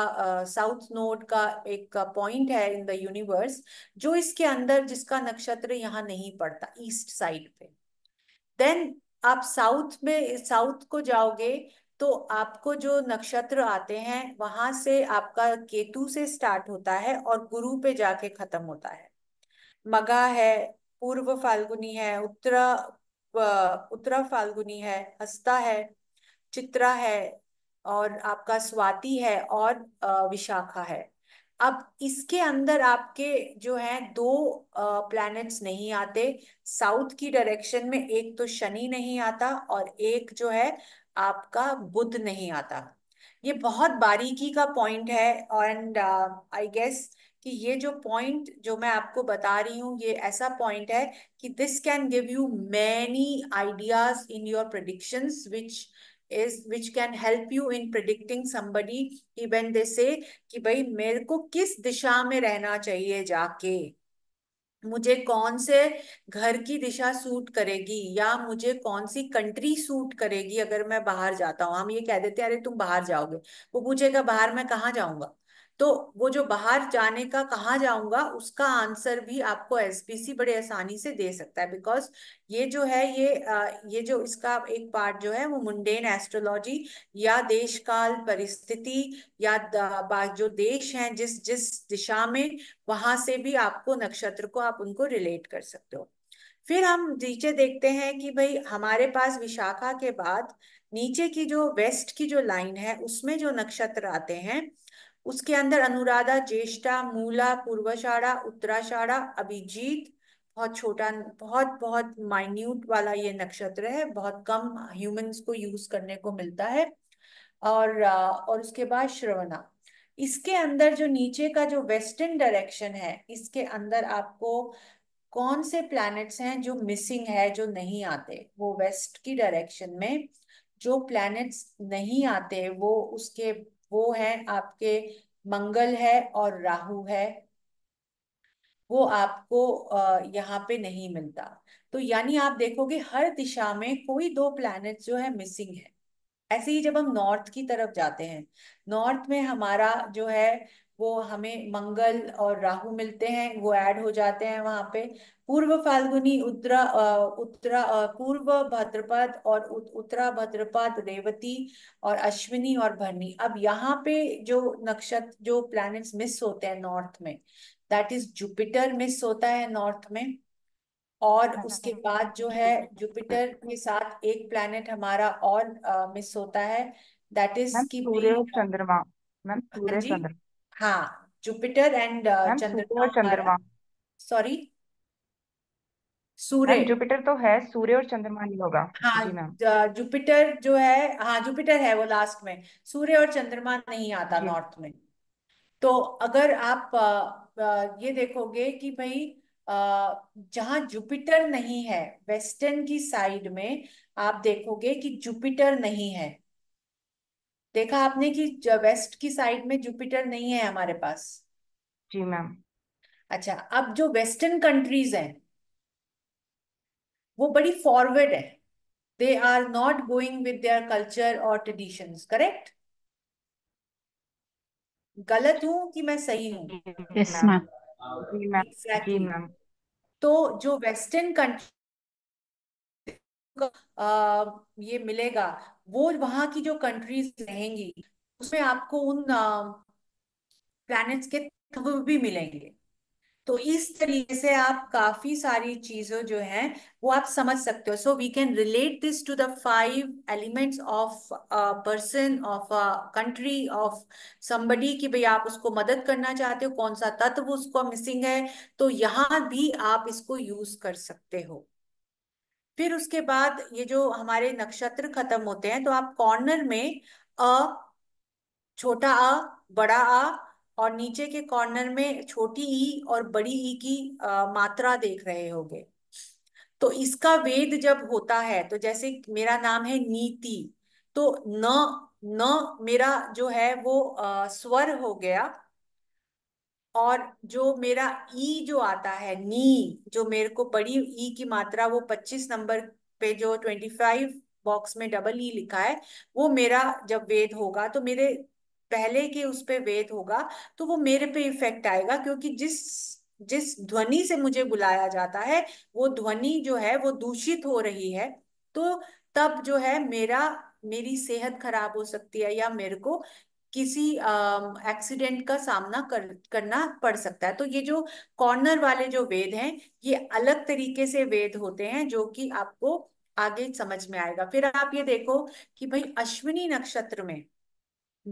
साउथ नोड का एक पॉइंट है इन द यूनिवर्स जो इसके अंदर जिसका नक्षत्र यहाँ नहीं पड़ता ईस्ट साइड पे देन आप साउथ में साउथ को जाओगे तो आपको जो नक्षत्र आते हैं वहां से आपका केतु से स्टार्ट होता है और गुरु पे जाके खत्म होता है मगा है पूर्व फाल्गुनी है उत्तरा उत्तरा फाल्गुनी है हस्ता है चित्रा है और आपका स्वाति है और विशाखा है अब इसके अंदर आपके जो है दो प्लैनेट्स नहीं आते साउथ की डायरेक्शन में एक तो शनि नहीं आता और एक जो है आपका बुध नहीं आता ये बहुत बारीकी का पॉइंट है एंड आई गेस कि ये जो पॉइंट जो मैं आपको बता रही हूँ ये ऐसा पॉइंट है कि this can give you many ideas in your predictions which is which can help you in predicting somebody कि when they say कि भाई मेरे को किस दिशा में रहना चाहिए जाके मुझे कौन से घर की दिशा सूट करेगी या मुझे कौन सी कंट्री सूट करेगी अगर मैं बाहर जाता हूँ हम ये कह देते हैं अरे तुम बाहर जाओगे वो पूछेगा बाहर मैं कहाँ जाऊंगा तो वो जो बाहर जाने का कहाँ जाऊंगा उसका आंसर भी आपको एसबीसी बड़े आसानी से दे सकता है बिकॉज ये जो है ये ये जो इसका एक पार्ट जो है वो मुंडेन एस्ट्रोलॉजी या देश काल परिस्थिति या जो देश हैं जिस जिस दिशा में वहां से भी आपको नक्षत्र को आप उनको रिलेट कर सकते हो फिर हम नीचे देखते हैं कि भाई हमारे पास विशाखा के बाद नीचे की जो वेस्ट की जो लाइन है उसमें जो नक्षत्र आते हैं उसके अंदर अनुराधा ज्येष्ठा मूला पूर्वाषाढ़ा उत्तराषाढ़ा अभिजीत बहुत छोटा बहुत बहुत माइन्यूट वाला ये नक्षत्र है बहुत कम ह्यूमंस को यूज करने को मिलता है और और उसके बाद श्रवणा इसके अंदर जो नीचे का जो वेस्टर्न डायरेक्शन है इसके अंदर आपको कौन से प्लैनेट्स हैं जो मिसिंग है जो नहीं आते वो वेस्ट की डायरेक्शन में जो प्लैनेट्स नहीं आते वो उसके वो है आपके मंगल है और राहु है वो आपको यहाँ पे नहीं मिलता तो यानी आप देखोगे हर दिशा में कोई दो प्लैनेट जो है मिसिंग है ऐसे ही जब हम नॉर्थ की तरफ जाते हैं नॉर्थ में हमारा जो है वो हमें मंगल और राहु मिलते हैं वो ऐड हो जाते हैं वहां पे पूर्व फाल्गुनी उत्तरा उत्तरा पूर्व भद्रपद और उत्तरा भद्रपद रेवती और अश्विनी और भरनी अब यहाँ पे जो नक्षत्र जो प्लैनेट्स मिस होते हैं नॉर्थ में दैट इज जुपिटर मिस होता है नॉर्थ में और उसके बाद जो है जुपिटर के साथ एक प्लैनेट हमारा और मिस होता है दैट इज की चंद्रमा मैम हाँ सूर्य चंद्रमा हाँ जुपिटर एंड चंद्रमा चंद्रमा सॉरी सूर्य जुपिटर तो है सूर्य और चंद्रमा नहीं होगा हाँ जुपिटर जो है हाँ जुपिटर है वो लास्ट में सूर्य और चंद्रमा नहीं आता नॉर्थ में तो अगर आप uh, uh, ये देखोगे कि भाई अ, uh, जहाँ जुपिटर नहीं है वेस्टर्न की साइड में आप देखोगे कि जुपिटर नहीं है देखा आपने कि वेस्ट की साइड में जुपिटर नहीं है हमारे पास जी मैम अच्छा अब जो वेस्टर्न कंट्रीज हैं वो बड़ी फॉरवर्ड है they are not going with their culture और ट्रेडिशंस करेक्ट गलत हूं कि मैं सही हूं yes, exactly. तो जो वेस्टर्न कंट्री आ, ये मिलेगा वो वहां की जो कंट्रीज रहेंगी उसमें आपको उन प्लैनेट्स के तत्व भी मिलेंगे तो इस तरीके से आप काफी सारी चीजों जो है वो आप समझ सकते हो so we can relate this to the five elements of person of country of somebody की भाई आप उसको मदद करना चाहते हो कौन सा तत्व उसको मिसिंग है तो यहां भी आप इसको यूज कर सकते हो फिर उसके बाद ये जो हमारे नक्षत्र खत्म होते हैं तो आप कॉर्नर में अ छोटा अ बड़ा आ और नीचे के कॉर्नर में छोटी ई और बड़ी ई की आ, मात्रा देख रहे होंगे तो इसका वेद जब होता है तो जैसे मेरा नाम है नीति तो न न मेरा जो है वो आ, स्वर हो गया और जो मेरा ई जो आता है नी जो मेरे को बड़ी ई की मात्रा वो पच्चीस नंबर पे जो ट्वेंटी फाइव बॉक्स में डबल ई लिखा है वो मेरा जब वेद होगा तो मेरे पहले के उस पर वेद होगा तो वो मेरे पे इफेक्ट आएगा क्योंकि जिस जिस ध्वनि से मुझे बुलाया जाता है वो ध्वनि जो है वो दूषित हो रही है तो तब जो है मेरा मेरी सेहत खराब हो सकती है या मेरे को किसी एक्सीडेंट का सामना कर, करना पड़ सकता है तो ये जो कॉर्नर वाले जो वेद हैं ये अलग तरीके से वेद होते हैं जो कि आपको आगे समझ में आएगा फिर आप ये देखो कि भाई अश्विनी नक्षत्र में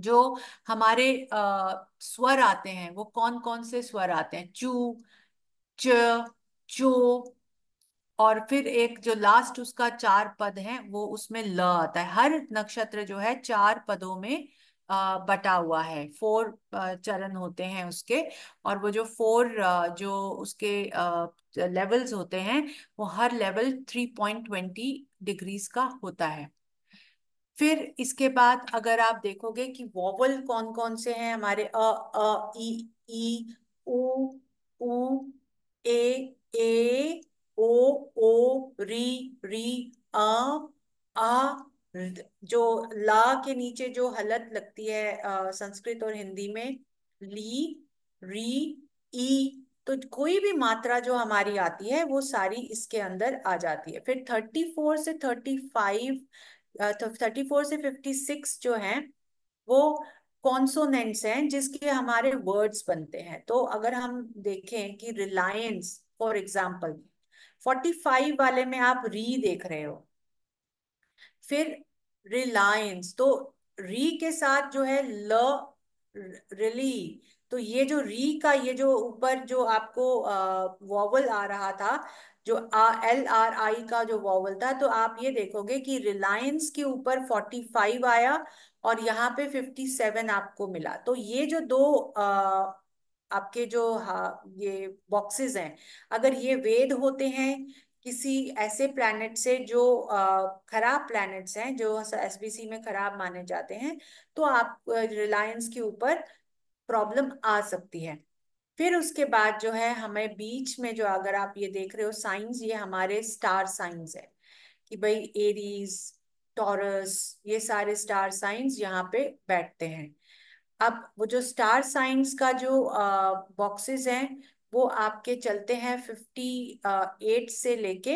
जो हमारे अः स्वर आते हैं वो कौन कौन से स्वर आते हैं चू च चो और फिर एक जो लास्ट उसका चार पद है वो उसमें ल आता है हर नक्षत्र जो है चार पदों में बटा हुआ है फोर चरण होते हैं उसके और वो जो फोर जो उसके लेवल्स होते हैं वो हर level three point twenty degrees का होता है फिर इसके बाद अगर आप देखोगे कि वॉवल कौन कौन से हैं हमारे अ अ ई ई उ उ ए ए ओ ओ री री अ आ जो ला के नीचे जो हलत लगती है संस्कृत और हिंदी में ली री ई तो कोई भी मात्रा जो हमारी आती है वो सारी इसके अंदर आ जाती है फिर थर्टी फोर से थर्टी फाइव तो थर्टी फोर से फिफ्टी सिक्स जो है वो कॉन्सोनेंट्स हैं जिसके हमारे वर्ड्स बनते हैं तो अगर हम देखें कि Reliance for example forty five वाले में आप री देख रहे हो फिर रिलायंस तो री के साथ जो है ल रिली तो ये जो री का ये जो ऊपर जो आपको वॉवल आ रहा था जो आ, एल आर आई का जो वॉवल था तो आप ये देखोगे कि रिलायंस के ऊपर फोर्टी फाइव आया और यहाँ पे फिफ्टी सेवन आपको मिला तो ये जो दो आ, आपके जो हाँ ये बॉक्सेस हैं अगर ये वेद होते हैं किसी ऐसे प्लैनेट से जो खराब प्लैनेट्स हैं जो एसबीसी में खराब माने जाते हैं तो आप रिलायंस के ऊपर प्रॉब्लम आ सकती है फिर उसके बाद जो है हमें बीच में जो अगर आप ये देख रहे हो साइंस ये हमारे स्टार साइंस है कि भाई एरीज टॉरस ये सारे स्टार साइंस यहाँ पे बैठते हैं अब वो जो स्टार साइंस का जो बॉक्सेस हैं वो आपके चलते हैं फिफ्टी एट से लेके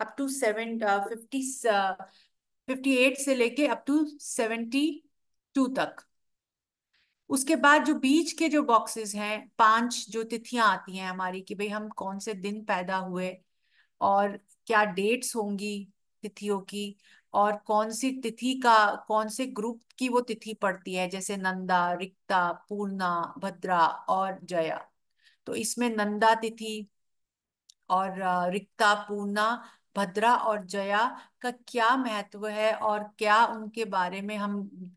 up to seven fifty fifty eight से लेके अप टू सेवेंटी टू तक उसके बाद जो बीच के जो बॉक्सेस हैं पांच जो तिथियां आती हैं हमारी कि भाई हम कौन से दिन पैदा हुए और क्या डेट्स होंगी तिथियों की और कौन सी तिथि का कौन से ग्रुप की वो तिथि पड़ती है जैसे नंदा रिक्ता पूर्णा भद्रा और जया तो इसमें नंदा तिथि और रिक्ता पूर्णा भद्रा और जया का क्या महत्व है और क्या उनके बारे में हम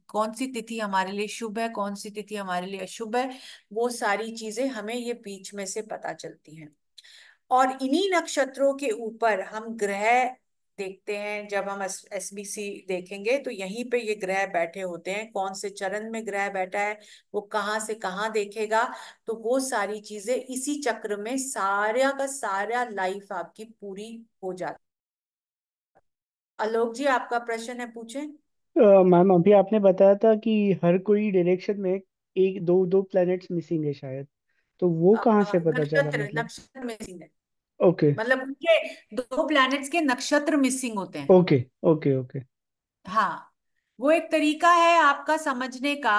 कौन सी तिथि हमारे लिए शुभ है कौन सी तिथि हमारे लिए अशुभ है वो सारी चीजें हमें ये बीच में से पता चलती हैं और इन्हीं नक्षत्रों के ऊपर हम ग्रह देखते हैं जब हम एस बी सी देखेंगे तो यहीं पे ये ग्रह बैठे होते हैं कौन से चरण में ग्रह बैठा है वो कहाँ से कहाँ देखेगा तो वो सारी चीजें इसी चक्र में सारा का सारा लाइफ आपकी पूरी हो जाती आलोक जी आपका प्रश्न है पूछे मैम अभी आपने बताया था कि हर कोई डायरेक्शन में एक दो दो प्लैनेट्स मिसिंग है शायद तो वो कहाँ हाँ, से पता चला नक्षत्र मिसिंग मतलब? है ओके मतलब उनके दो प्लैनेट्स के नक्षत्र मिसिंग होते हैं ओके ओके ओके हाँ वो एक तरीका है आपका समझने का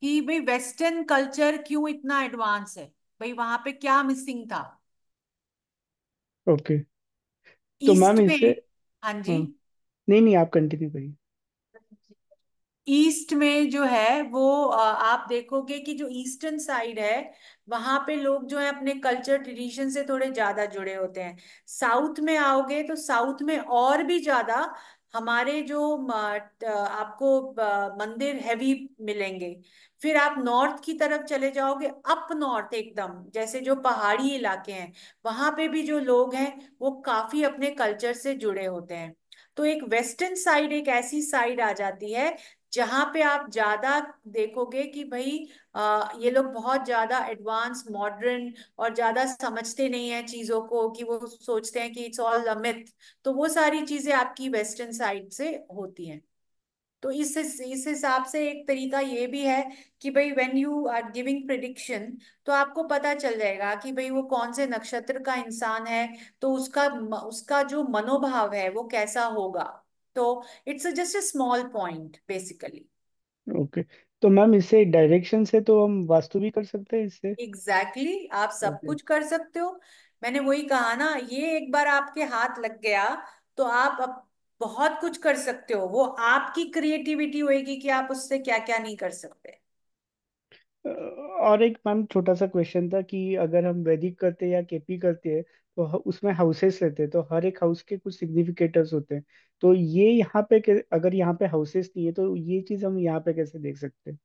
कि भाई वेस्टर्न कल्चर क्यों इतना एडवांस है भाई वहां पे क्या मिसिंग था ओके तो ईस्ट मैम इसे हाँ जी हाँ नहीं नहीं आप कंटिन्यू करिए ईस्ट में जो है वो आप देखोगे कि जो ईस्टर्न साइड है वहां पे लोग जो है अपने कल्चर ट्रेडिशन से थोड़े ज्यादा जुड़े होते हैं साउथ में आओगे तो साउथ में और भी ज्यादा हमारे जो आपको मंदिर हैवी मिलेंगे फिर आप नॉर्थ की तरफ चले जाओगे अप नॉर्थ एकदम जैसे जो पहाड़ी इलाके हैं वहां पे भी जो लोग हैं वो काफी अपने कल्चर से जुड़े होते हैं तो एक वेस्टर्न साइड एक ऐसी साइड आ जाती है जहाँ पे आप ज़्यादा देखोगे कि भाई ये लोग बहुत ज़्यादा एडवांस मॉडर्न और ज़्यादा समझते नहीं है चीज़ों को कि वो सोचते हैं कि इट्स ऑल अ तो वो सारी चीज़ें आपकी वेस्टर्न साइड से होती हैं तो इस इस हिसाब से एक तरीका ये भी है कि भाई when you are giving prediction तो आपको पता चल जाएगा कि भाई वो कौन से नक्षत्र का इंसान है तो उसका उसका जो मनोभाव है वो कैसा होगा तो it's just a small point basically okay तो मैम इसे डायरेक्शन से तो हम वास्तु भी कर सकते हैं इससे एग्जैक्टली exactly, आप सब okay. कुछ कर सकते हो मैंने वही कहा ना ये एक बार आपके हाथ लग गया तो आप अब बहुत कुछ कर सकते हो वो आपकी क्रिएटिविटी होगी कि आप उससे क्या क्या नहीं कर सकते और एक मैम छोटा सा क्वेश्चन था कि अगर हम वैदिक करते हैं या केपी करते हैं तो उसमें हाउसेस रहते हैं तो हर एक हाउस के कुछ सिग्निफिकेटर्स होते हैं तो ये यहाँ पे के, अगर यहाँ पे हाउसेस नहीं है तो ये चीज हम यहाँ पे कैसे देख सकते हैं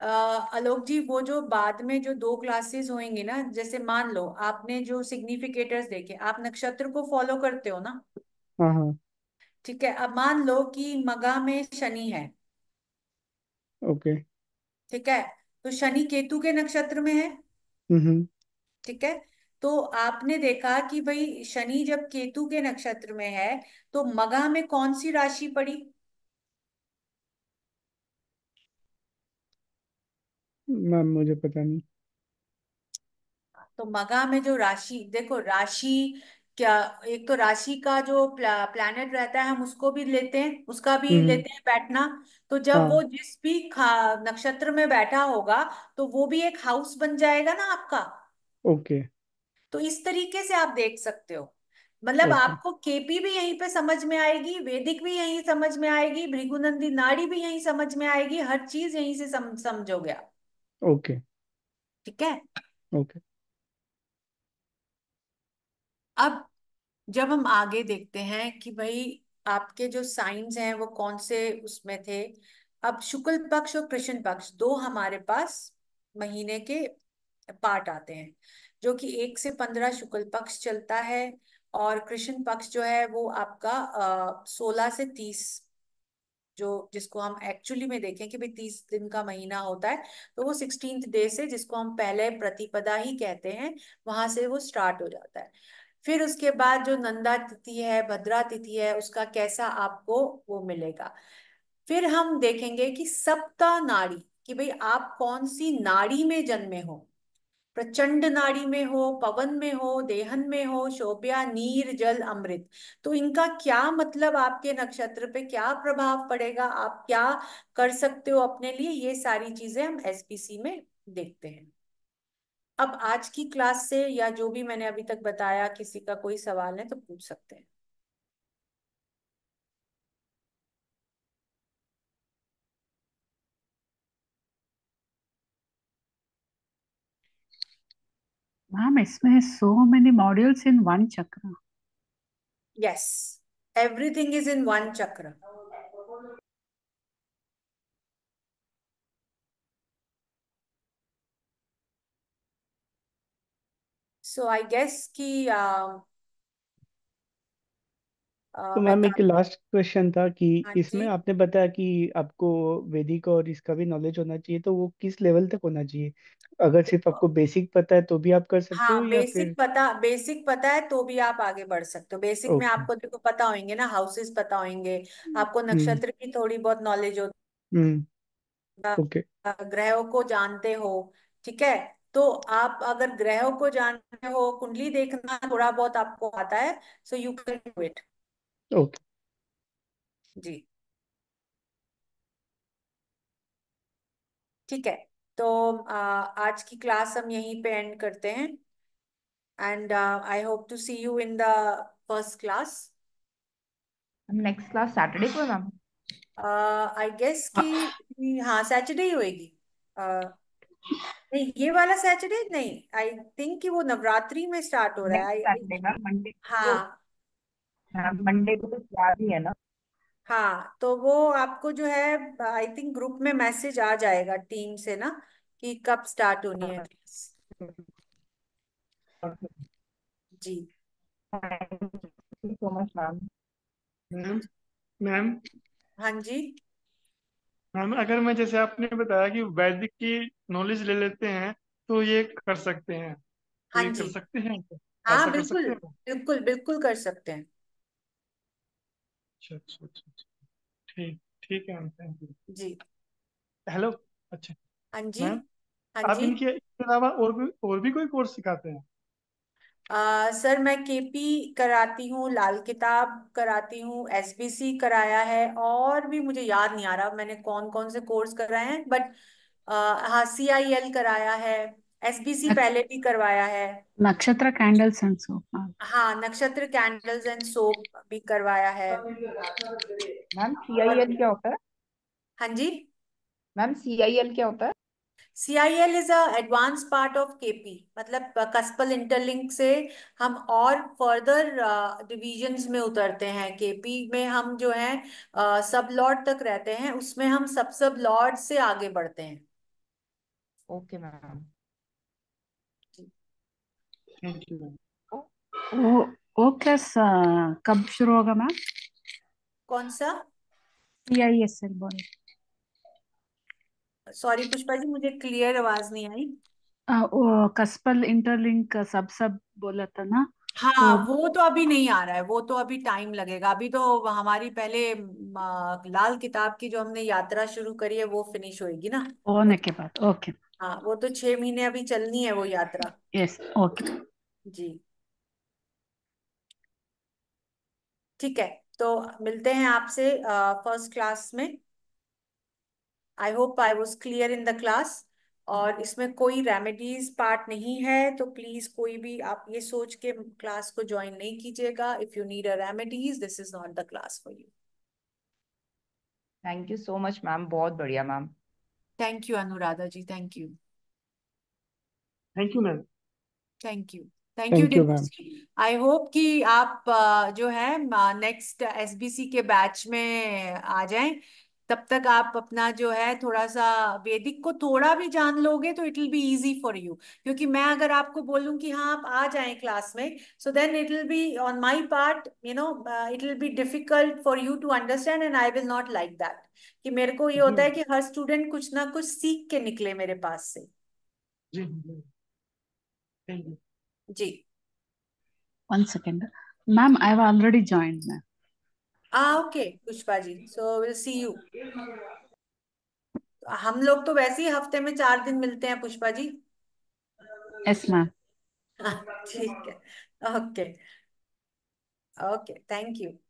अ, जी वो जो बाद में जो दो क्लासेस होंगे ना जैसे मान लो आपने जो सिग्निफिकेटर्स देखे आप नक्षत्र को फॉलो करते हो ना हाँ हाँ ठीक है अब मान लो कि मगा में शनि है ओके ठीक है तो शनि केतु के नक्षत्र में है हम्म, हम्म। ठीक है तो आपने देखा कि भाई शनि जब केतु के नक्षत्र में है तो मगा में कौन सी राशि पड़ी मैम मुझे पता नहीं तो मगा में जो राशि देखो राशि क्या एक तो राशि का जो प्ला, प्लानट रहता है हम उसको भी लेते हैं उसका भी हम्म। लेते हैं बैठना तो जब हाँ। वो जिस भी नक्षत्र में बैठा होगा तो वो भी एक हाउस बन जाएगा ना आपका ओके तो इस तरीके से आप देख सकते हो मतलब आपको केपी भी यहीं पे समझ में आएगी वेदिक भी यहीं समझ में आएगी भृगुनंदी नाड़ी भी यहीं समझ में आएगी हर चीज यहीं से सम, समझोगे आप ओके ठीक है ओके अब जब हम आगे देखते हैं कि भाई आपके जो साइंस हैं वो कौन से उसमें थे अब शुक्ल पक्ष और कृष्ण पक्ष दो हमारे पास महीने के पार्ट आते हैं जो कि एक से पंद्रह शुक्ल पक्ष चलता है और कृष्ण पक्ष जो है वो आपका सोलह से तीस जो जिसको हम एक्चुअली में देखें कि भाई तीस दिन का महीना होता है तो वो सिक्सटीन डे से जिसको हम पहले प्रतिपदा ही कहते हैं वहां से वो स्टार्ट हो जाता है फिर उसके बाद जो नंदा तिथि है भद्रा तिथि है उसका कैसा आपको वो मिलेगा फिर हम देखेंगे कि सप्ता नाड़ी कि भाई आप कौन सी नाड़ी में जन्मे हो प्रचंड नाड़ी में हो पवन में हो देहन में हो शोभ्या नीर जल अमृत तो इनका क्या मतलब आपके नक्षत्र पे क्या प्रभाव पड़ेगा आप क्या कर सकते हो अपने लिए ये सारी चीजें हम एसपीसी में देखते हैं अब आज की क्लास से या जो भी मैंने अभी तक बताया किसी का कोई सवाल है तो पूछ सकते हैं मैम इसमें so many modules in one chakra Yes, everything is in one chakra. So I guess कि uh, अ, तो मैं मैम एक लास्ट क्वेश्चन था कि हाँ इसमें जी आपने बताया कि आपको वैदिक और इसका भी नॉलेज होना चाहिए तो वो किस लेवल तक होना चाहिए अगर सिर्फ देखो आपको बेसिक पता है तो भी आप कर सकते हो हाँ या बेसिक फिर पता बेसिक पता है तो भी आप आगे बढ़ सकते हो बेसिक में ओके आपको देखो पता होंगे ना हाउसेस पता होंगे आपको हम्म नक्षत्र की थोड़ी बहुत नॉलेज हो हम्म ओके ग्रहों को जानते हो ठीक है तो आप अगर ग्रहों को जानते हो कुंडली देखना थोड़ा बहुत आपको आता है so you can do it okay जी ठीक है तो आ, आज की क्लास हम यहीं पे एंड करते हैं and I hope to see you in the first class next class Saturday को मैम आई गेस कि हाँ सैटरडे ही होएगी uh, नहीं ये वाला सैटरडे नहीं आई थिंक कि वो नवरात्रि में स्टार्ट हो रहा है मंडे हाँ मंडे हाँ, को तो याद ही है ना हाँ तो वो आपको जो है आई थिंक ग्रुप में मैसेज आ जाएगा टीम से ना कि कब स्टार्ट होनी है हाँ। जी मैम हाँ जी मैम अगर मैं जैसे आपने बताया कि वैदिक की नॉलेज ले लेते हैं तो ये कर सकते हैं तो हाँ ये जी कर सकते हैं हाँ बिल्कुल बिल्कुल बिल्कुल कर सकते हैं अच्छा अच्छा, अच्छा अच्छा ठीक ठीक है थैंक यू जी हेलो अच्छा हाँ जी हाँ आप जी इनके इसके अलावा और भी और भी कोई कोर्स सिखाते हैं आ, सर मैं केपी कराती हूँ लाल किताब कराती हूँ एसबीसी कराया है और भी मुझे याद नहीं आ रहा मैंने कौन कौन से कोर्स कराए हैं बट हाँ सी कराया है एसबीसी पहले भी करवाया है नक्षत्र कैंडल्स एंड सोप हाँ नक्षत्र कैंडल्स एंड सोप भी करवाया है मैम सीआईएल क्या होता है हाँ जी मैम सीआईएल क्या होता है CIL is a advance part of KP मतलब कस्पल इंटरलिंक से हम और फर्दर डिविजन uh, में उतरते हैं केपी में हम जो है सब uh, लॉर्ड तक रहते हैं उसमें हम सब सब लॉर्ड से आगे बढ़ते हैं okay okay, ma'am thank you okay कब शुरू होगा मैम कौन सा पी बोले सॉरी पुष्पा जी मुझे क्लियर आवाज नहीं आई वो कस्पल इंटरलिंक सब सब बोला था ना हाँ तो, वो तो अभी नहीं आ रहा है वो तो अभी टाइम लगेगा अभी तो हमारी पहले लाल किताब की जो हमने यात्रा शुरू करी है वो फिनिश होएगी ना होने के बाद ओके हाँ वो तो छह महीने अभी चलनी है वो यात्रा यस ओके जी ठीक है तो मिलते हैं आपसे फर्स्ट क्लास में I hope I was clear in the class और इसमें कोई रेमेडीज पार्ट नहीं है तो प्लीज कोई भी आप ये सोच के क्लास को ज्वाइन नहीं कीजिएगा if you need a remedies this is not the class for you thank you so much ma'am बहुत बढ़िया ma'am thank you Anuradha ji thank you thank you ma'am thank you thank you thank you I hope कि आप जो है next SBC के batch में आ जाएं तब तक आप अपना जो है थोड़ा सा वैदिक को थोड़ा भी जान लोगे तो it will be easy for you क्योंकि मैं अगर आपको बोलूं कि हाँ आप आ जाएं क्लास में so then it will be on my part you know it will be difficult for you to understand and I will not like that कि मेरे को ये होता है कि हर स्टूडेंट कुछ ना कुछ सीख के निकले मेरे पास से जी थैंक यू जी one second ma'am I have already joined ma'am ah okay Pushpa ji so will see you हम लोग तो वैसे ही हफ्ते में चार दिन मिलते हैं पुष्पा जी यस मैम ठीक है ओके ओके थैंक यू